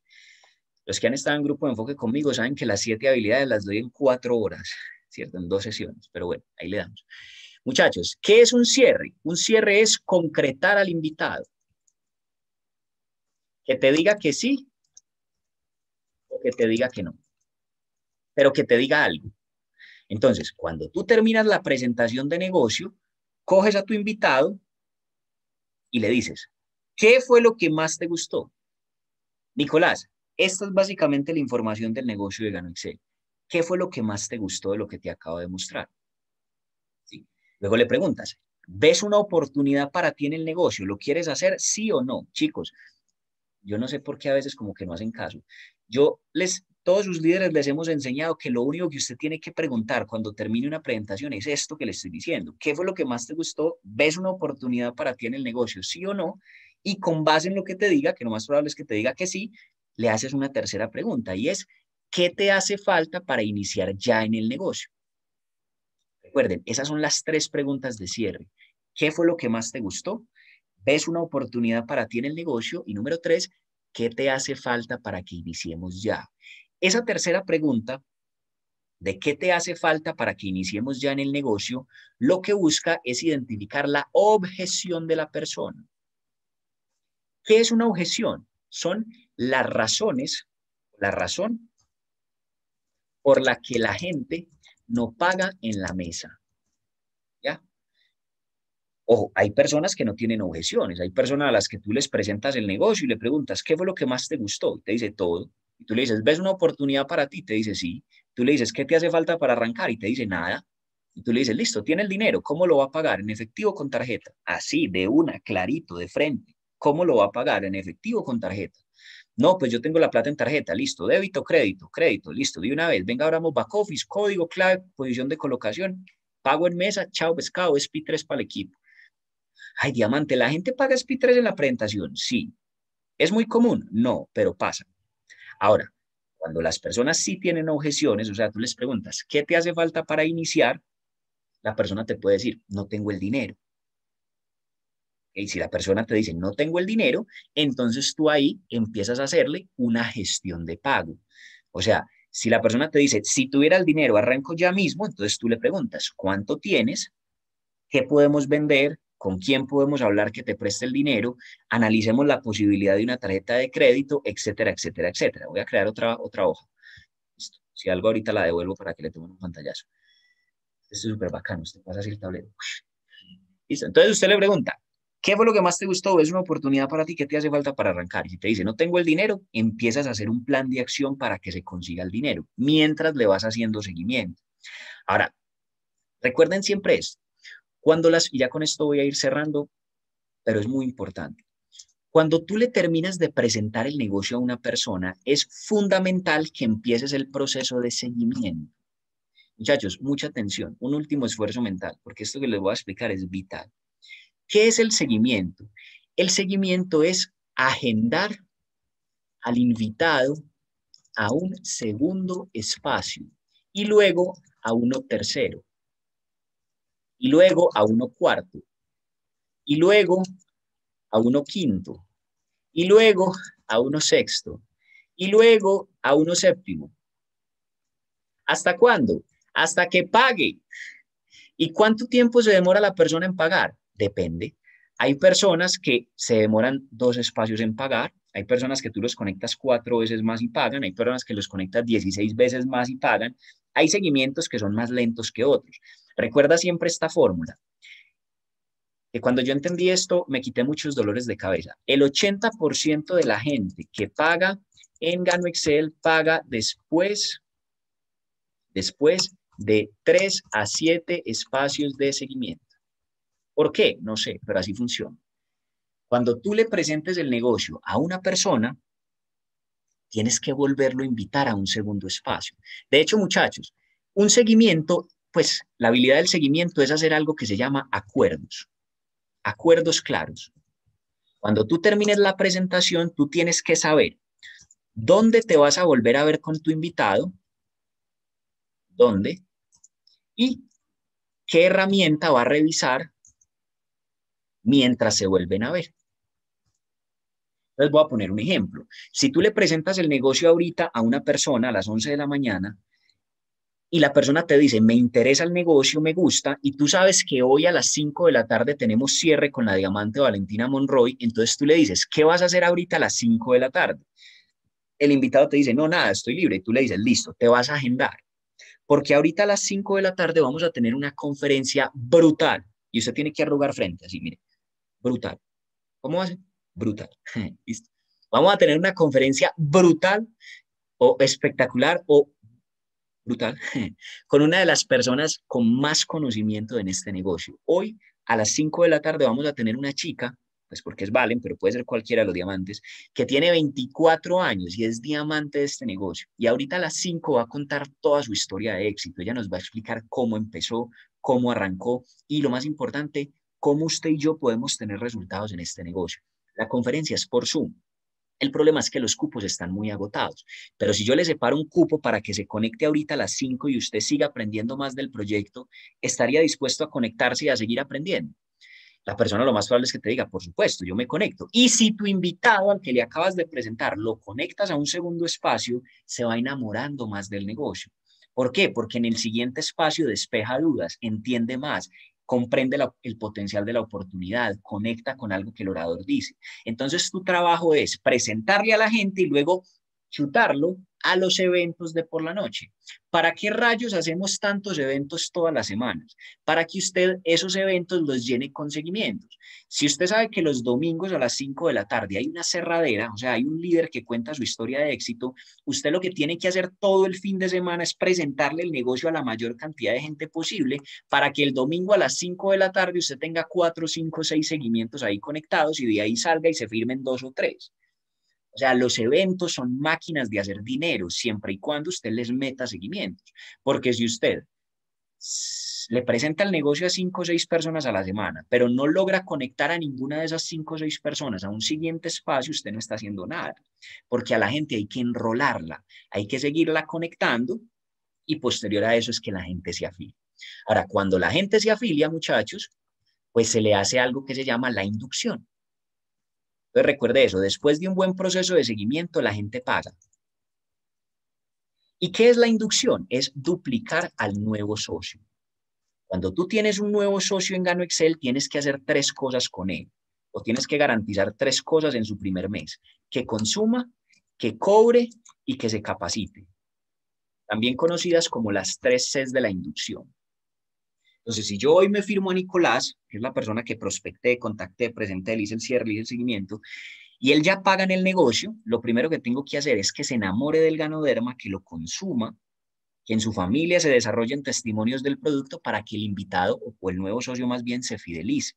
Los que han estado en grupo de enfoque conmigo saben que las siete habilidades las doy en cuatro horas, ¿cierto? En dos sesiones, pero bueno, ahí le damos. Muchachos, ¿qué es un cierre? Un cierre es concretar al invitado. Que te diga que sí o que te diga que no, pero que te diga algo. Entonces, cuando tú terminas la presentación de negocio, coges a tu invitado y le dices, ¿qué fue lo que más te gustó? Nicolás, esta es básicamente la información del negocio de Gano Excel. ¿Qué fue lo que más te gustó de lo que te acabo de mostrar? Luego le preguntas, ¿ves una oportunidad para ti en el negocio? ¿Lo quieres hacer sí o no? Chicos, yo no sé por qué a veces como que no hacen caso. Yo les, todos sus líderes les hemos enseñado que lo único que usted tiene que preguntar cuando termine una presentación es esto que le estoy diciendo. ¿Qué fue lo que más te gustó? ¿Ves una oportunidad para ti en el negocio? ¿Sí o no? Y con base en lo que te diga, que lo más probable es que te diga que sí, le haces una tercera pregunta y es, ¿qué te hace falta para iniciar ya en el negocio? Recuerden, esas son las tres preguntas de cierre. ¿Qué fue lo que más te gustó? ¿Ves una oportunidad para ti en el negocio? Y número tres, ¿qué te hace falta para que iniciemos ya? Esa tercera pregunta de qué te hace falta para que iniciemos ya en el negocio, lo que busca es identificar la objeción de la persona. ¿Qué es una objeción? son las razones, la razón por la que la gente no paga en la mesa. ¿Ya? Ojo, hay personas que no tienen objeciones, hay personas a las que tú les presentas el negocio y le preguntas, ¿qué fue lo que más te gustó? Y te dice todo. Y tú le dices, ¿ves una oportunidad para ti? Te dice, sí. Tú le dices, ¿qué te hace falta para arrancar? Y te dice, nada. Y tú le dices, listo, tiene el dinero, ¿cómo lo va a pagar? ¿En efectivo o con tarjeta? Así, de una, clarito, de frente. ¿Cómo lo va a pagar? ¿En efectivo con tarjeta? No, pues yo tengo la plata en tarjeta, listo, débito, crédito, crédito, listo, de una vez, venga, abramos back office, código clave, posición de colocación, pago en mesa, chao pescado, es 3 para el equipo. Ay, diamante, ¿la gente paga SPI 3 en la presentación? Sí. ¿Es muy común? No, pero pasa. Ahora, cuando las personas sí tienen objeciones, o sea, tú les preguntas, ¿qué te hace falta para iniciar? La persona te puede decir, no tengo el dinero y si la persona te dice, no tengo el dinero, entonces tú ahí empiezas a hacerle una gestión de pago. O sea, si la persona te dice, si tuviera el dinero, arranco ya mismo, entonces tú le preguntas, ¿cuánto tienes? ¿Qué podemos vender? ¿Con quién podemos hablar que te preste el dinero? Analicemos la posibilidad de una tarjeta de crédito, etcétera, etcétera, etcétera. Voy a crear otra, otra hoja. Si algo ahorita la devuelvo para que le tome un pantallazo. Esto es súper bacano, usted pasa así el tablero. Listo. Entonces usted le pregunta, ¿Qué fue lo que más te gustó? Es una oportunidad para ti que te hace falta para arrancar. Y si te dice, no tengo el dinero, empiezas a hacer un plan de acción para que se consiga el dinero, mientras le vas haciendo seguimiento. Ahora, recuerden siempre esto. Cuando las, y ya con esto voy a ir cerrando, pero es muy importante. Cuando tú le terminas de presentar el negocio a una persona, es fundamental que empieces el proceso de seguimiento. Muchachos, mucha atención, un último esfuerzo mental, porque esto que les voy a explicar es vital. ¿Qué es el seguimiento? El seguimiento es agendar al invitado a un segundo espacio y luego a uno tercero y luego a uno cuarto y luego a uno quinto y luego a uno sexto y luego a uno séptimo. ¿Hasta cuándo? Hasta que pague. ¿Y cuánto tiempo se demora la persona en pagar? depende. Hay personas que se demoran dos espacios en pagar, hay personas que tú los conectas cuatro veces más y pagan, hay personas que los conectas 16 veces más y pagan, hay seguimientos que son más lentos que otros. Recuerda siempre esta fórmula, que cuando yo entendí esto me quité muchos dolores de cabeza. El 80% de la gente que paga en Gano Excel paga después, después de tres a siete espacios de seguimiento. ¿Por qué? No sé, pero así funciona. Cuando tú le presentes el negocio a una persona, tienes que volverlo a invitar a un segundo espacio. De hecho, muchachos, un seguimiento, pues la habilidad del seguimiento es hacer algo que se llama acuerdos, acuerdos claros. Cuando tú termines la presentación, tú tienes que saber dónde te vas a volver a ver con tu invitado, dónde, y qué herramienta va a revisar mientras se vuelven a ver. Entonces voy a poner un ejemplo. Si tú le presentas el negocio ahorita a una persona a las 11 de la mañana y la persona te dice, me interesa el negocio, me gusta, y tú sabes que hoy a las 5 de la tarde tenemos cierre con la diamante Valentina Monroy, entonces tú le dices, ¿qué vas a hacer ahorita a las 5 de la tarde? El invitado te dice, no, nada, estoy libre, y tú le dices, listo, te vas a agendar, porque ahorita a las 5 de la tarde vamos a tener una conferencia brutal, y usted tiene que arrugar frente, así, mire brutal. ¿Cómo ser? Brutal. Vamos a tener una conferencia brutal o espectacular o brutal con una de las personas con más conocimiento en este negocio. Hoy a las 5 de la tarde vamos a tener una chica, pues porque es Valen, pero puede ser cualquiera de los diamantes, que tiene 24 años y es diamante de este negocio. Y ahorita a las 5 va a contar toda su historia de éxito. Ella nos va a explicar cómo empezó, cómo arrancó y lo más importante, cómo usted y yo podemos tener resultados en este negocio. La conferencia es por Zoom. El problema es que los cupos están muy agotados, pero si yo le separo un cupo para que se conecte ahorita a las 5 y usted siga aprendiendo más del proyecto, ¿estaría dispuesto a conectarse y a seguir aprendiendo? La persona lo más probable es que te diga, por supuesto, yo me conecto. Y si tu invitado al que le acabas de presentar lo conectas a un segundo espacio, se va enamorando más del negocio. ¿Por qué? Porque en el siguiente espacio despeja dudas, entiende más, comprende el potencial de la oportunidad, conecta con algo que el orador dice. Entonces tu trabajo es presentarle a la gente y luego chutarlo a los eventos de por la noche. ¿Para qué rayos hacemos tantos eventos todas las semanas? Para que usted esos eventos los llene con seguimientos. Si usted sabe que los domingos a las 5 de la tarde hay una cerradera, o sea, hay un líder que cuenta su historia de éxito, usted lo que tiene que hacer todo el fin de semana es presentarle el negocio a la mayor cantidad de gente posible para que el domingo a las 5 de la tarde usted tenga 4, 5, 6 seguimientos ahí conectados y de ahí salga y se firmen dos o tres. O sea, los eventos son máquinas de hacer dinero siempre y cuando usted les meta seguimientos. Porque si usted le presenta el negocio a cinco o seis personas a la semana, pero no logra conectar a ninguna de esas cinco o seis personas a un siguiente espacio, usted no está haciendo nada, porque a la gente hay que enrolarla, hay que seguirla conectando y posterior a eso es que la gente se afilia. Ahora, cuando la gente se afilia, muchachos, pues se le hace algo que se llama la inducción. Entonces recuerde eso, después de un buen proceso de seguimiento, la gente paga. ¿Y qué es la inducción? Es duplicar al nuevo socio. Cuando tú tienes un nuevo socio en Gano Excel, tienes que hacer tres cosas con él, o tienes que garantizar tres cosas en su primer mes, que consuma, que cobre y que se capacite, también conocidas como las tres Cs de la inducción. Entonces, si yo hoy me firmo a Nicolás, que es la persona que prospecté, contacté, presenté, le hice el cierre, le hice el seguimiento, y él ya paga en el negocio, lo primero que tengo que hacer es que se enamore del ganoderma, que lo consuma, que en su familia se desarrollen testimonios del producto para que el invitado o el nuevo socio más bien se fidelice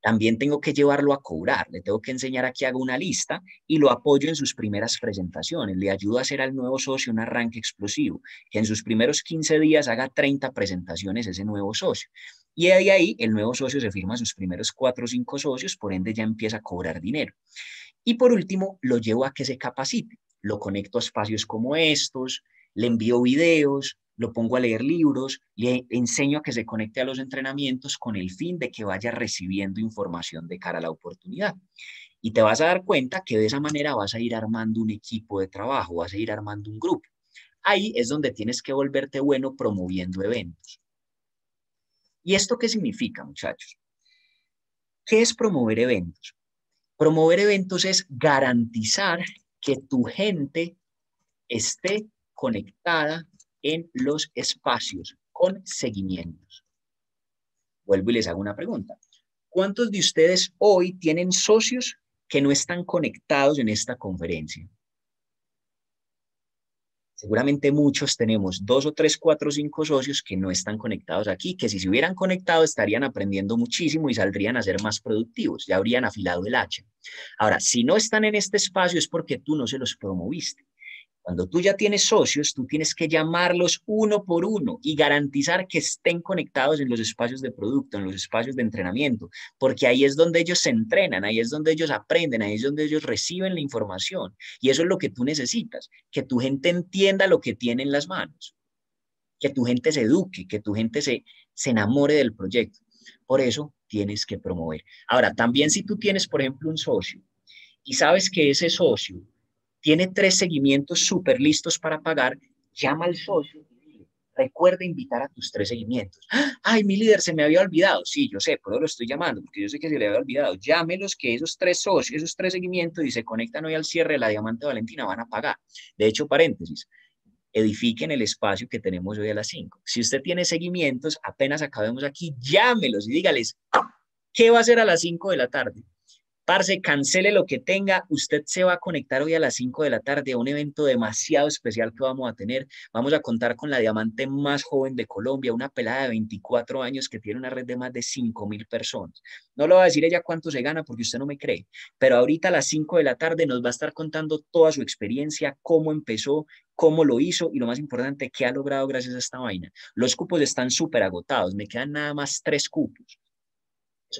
también tengo que llevarlo a cobrar, le tengo que enseñar a que haga una lista y lo apoyo en sus primeras presentaciones, le ayudo a hacer al nuevo socio un arranque explosivo, que en sus primeros 15 días haga 30 presentaciones ese nuevo socio. Y de ahí el nuevo socio se firma sus primeros 4 o 5 socios, por ende ya empieza a cobrar dinero. Y por último, lo llevo a que se capacite. Lo conecto a espacios como estos, le envío videos, lo pongo a leer libros, le enseño a que se conecte a los entrenamientos con el fin de que vaya recibiendo información de cara a la oportunidad. Y te vas a dar cuenta que de esa manera vas a ir armando un equipo de trabajo, vas a ir armando un grupo. Ahí es donde tienes que volverte bueno promoviendo eventos. ¿Y esto qué significa, muchachos? ¿Qué es promover eventos? Promover eventos es garantizar que tu gente esté conectada en los espacios con seguimientos. Vuelvo y les hago una pregunta. ¿Cuántos de ustedes hoy tienen socios que no están conectados en esta conferencia? Seguramente muchos tenemos dos o tres, cuatro, o cinco socios que no están conectados aquí, que si se hubieran conectado estarían aprendiendo muchísimo y saldrían a ser más productivos, ya habrían afilado el hacha. Ahora, si no están en este espacio es porque tú no se los promoviste. Cuando tú ya tienes socios, tú tienes que llamarlos uno por uno y garantizar que estén conectados en los espacios de producto, en los espacios de entrenamiento, porque ahí es donde ellos se entrenan, ahí es donde ellos aprenden, ahí es donde ellos reciben la información. Y eso es lo que tú necesitas, que tu gente entienda lo que tiene en las manos, que tu gente se eduque, que tu gente se, se enamore del proyecto. Por eso tienes que promover. Ahora, también si tú tienes, por ejemplo, un socio y sabes que ese socio tiene tres seguimientos súper listos para pagar, llama al socio recuerda invitar a tus tres seguimientos. ¡Ah! Ay, mi líder, se me había olvidado. Sí, yo sé, pero lo estoy llamando porque yo sé que se le había olvidado. Llámelos que esos tres socios, esos tres seguimientos y se conectan hoy al cierre de la Diamante Valentina van a pagar. De hecho, paréntesis, edifiquen el espacio que tenemos hoy a las 5. Si usted tiene seguimientos, apenas acabemos aquí, llámelos y dígales, ¿qué va a hacer a las 5 de la tarde? Parce, cancele lo que tenga. Usted se va a conectar hoy a las 5 de la tarde a un evento demasiado especial que vamos a tener. Vamos a contar con la diamante más joven de Colombia, una pelada de 24 años que tiene una red de más de 5 mil personas. No lo va a decir ella cuánto se gana porque usted no me cree, pero ahorita a las 5 de la tarde nos va a estar contando toda su experiencia, cómo empezó, cómo lo hizo y lo más importante, qué ha logrado gracias a esta vaina. Los cupos están súper agotados, me quedan nada más tres cupos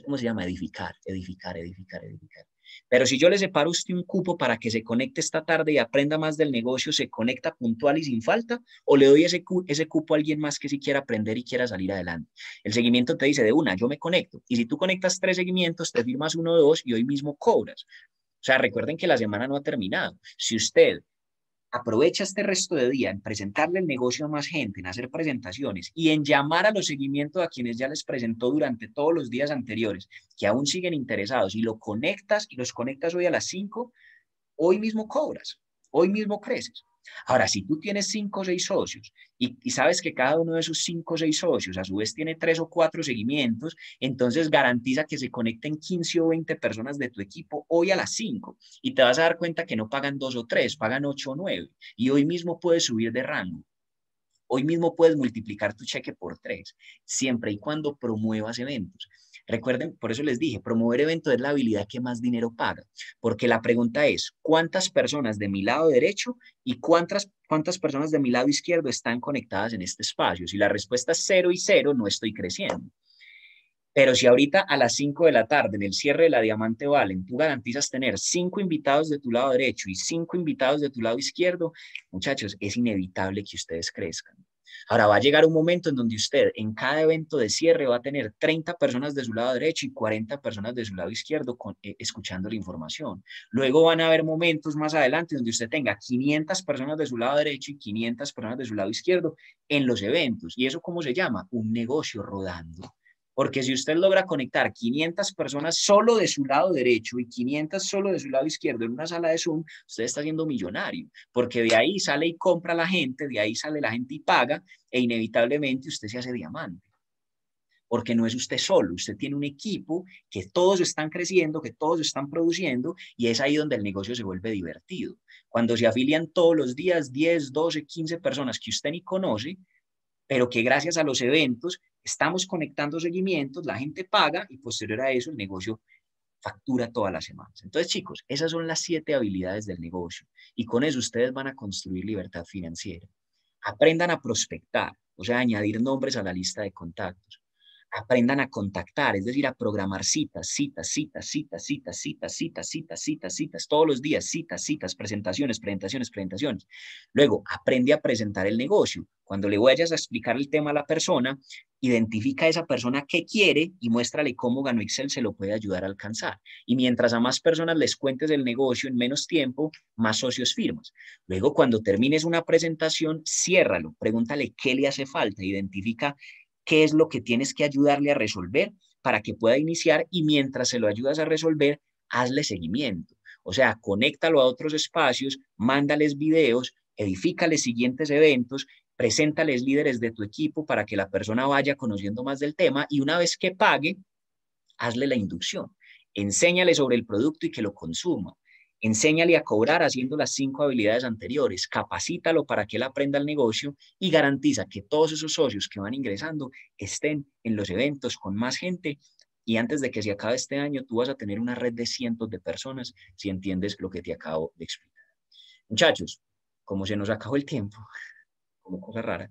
cómo se llama? Edificar, edificar, edificar, edificar. Pero si yo le separo a usted un cupo para que se conecte esta tarde y aprenda más del negocio, ¿se conecta puntual y sin falta? ¿O le doy ese, ese cupo a alguien más que sí quiera aprender y quiera salir adelante? El seguimiento te dice de una, yo me conecto. Y si tú conectas tres seguimientos, te firmas uno dos y hoy mismo cobras. O sea, recuerden que la semana no ha terminado. Si usted aprovecha este resto de día en presentarle el negocio a más gente, en hacer presentaciones y en llamar a los seguimientos a quienes ya les presentó durante todos los días anteriores, que aún siguen interesados, y lo conectas y los conectas hoy a las 5, hoy mismo cobras, hoy mismo creces. Ahora, si tú tienes 5 o 6 socios y, sabes que cada uno de esos 5 o 6 socios a su vez tiene 3 o 4 seguimientos, entonces garantiza que se conecten 15 o 20 personas de tu equipo hoy a las 5 y te vas a dar cuenta que no pagan 2 o 3, pagan 8 o 9 y hoy mismo puedes subir de rango. Hoy mismo puedes multiplicar tu cheque por 3, siempre y cuando promuevas eventos. Recuerden, por eso les dije, promover evento es la habilidad que más dinero paga, porque la pregunta es, ¿cuántas personas de mi lado derecho y cuántas, cuántas personas de mi lado izquierdo están conectadas en este espacio? Si la respuesta es cero y cero, no estoy creciendo. Pero si ahorita a las 5 de la tarde, en el cierre de la Diamante Valen, tú garantizas tener cinco invitados de tu lado derecho y cinco invitados de tu lado izquierdo, muchachos, es inevitable que ustedes crezcan. Ahora va a llegar un momento en donde usted en cada evento de cierre va a tener 30 personas de su lado derecho y 40 personas de su lado izquierdo eh, escuchando la información. Luego van a haber momentos más adelante donde usted tenga 500 personas de su lado derecho y 500 personas de su lado izquierdo en los eventos. ¿Y eso cómo se llama? Un negocio rodando. Porque si usted logra conectar 500 personas solo de su lado derecho y 500 solo de su lado izquierdo en una sala de Zoom, usted está siendo millonario, porque de ahí sale y compra la gente, de ahí sale la gente y paga, e inevitablemente usted se hace diamante porque no es usted solo, usted tiene un equipo que todos están creciendo, que todos están produciendo y es ahí donde el negocio se vuelve divertido. Cuando se afilian todos los días 10, 12, 15 personas que usted ni conoce, pero que gracias a los eventos estamos conectando seguimientos, la gente paga y posterior a eso el negocio factura todas las semanas. Entonces, chicos, esas son las siete habilidades del negocio y con eso ustedes van a construir libertad financiera. Aprendan a prospectar, o sea, añadir nombres a la lista de contactos aprendan a contactar, es decir, a programar citas, citas, citas, citas, citas, citas, citas, citas, citas, citas, todos los días, citas, citas, presentaciones, presentaciones, presentaciones. Luego, aprende a presentar el negocio. Cuando le vayas a explicar el tema a la persona, identifica a esa persona que quiere y muéstrale cómo Gano Excel se lo puede ayudar a alcanzar. Y mientras a más personas les cuentes el negocio en menos tiempo, más socios firmas. Luego, cuando termines una presentación, ciérralo, pregúntale qué le hace falta, identifica qué es lo que tienes que ayudarle a resolver para que pueda iniciar y mientras se lo ayudas a resolver, hazle seguimiento. O sea, conéctalo a otros espacios, mándales videos, edifícales siguientes eventos, preséntales líderes de tu equipo para que la persona vaya conociendo más del tema y una vez que pague, hazle la inducción. Enséñale sobre el producto y que lo consuma. Enséñale a cobrar haciendo las cinco habilidades anteriores, capacítalo para que él aprenda el negocio y garantiza que todos esos socios que van ingresando estén en los eventos con más gente y antes de que se acabe este año tú vas a tener una red de cientos de personas si entiendes lo que te acabo de explicar. Muchachos, como se nos acabó el tiempo, como cosa rara,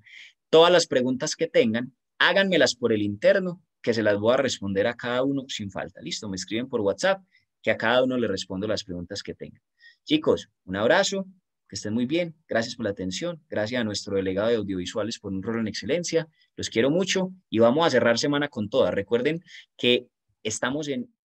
todas las preguntas que tengan, háganmelas por el interno que se las voy a responder a cada uno sin falta. Listo, me escriben por WhatsApp que a cada uno le respondo las preguntas que tenga, Chicos, un abrazo, que estén muy bien, gracias por la atención, gracias a nuestro delegado de audiovisuales por un rol en excelencia, los quiero mucho y vamos a cerrar semana con todas. Recuerden que estamos en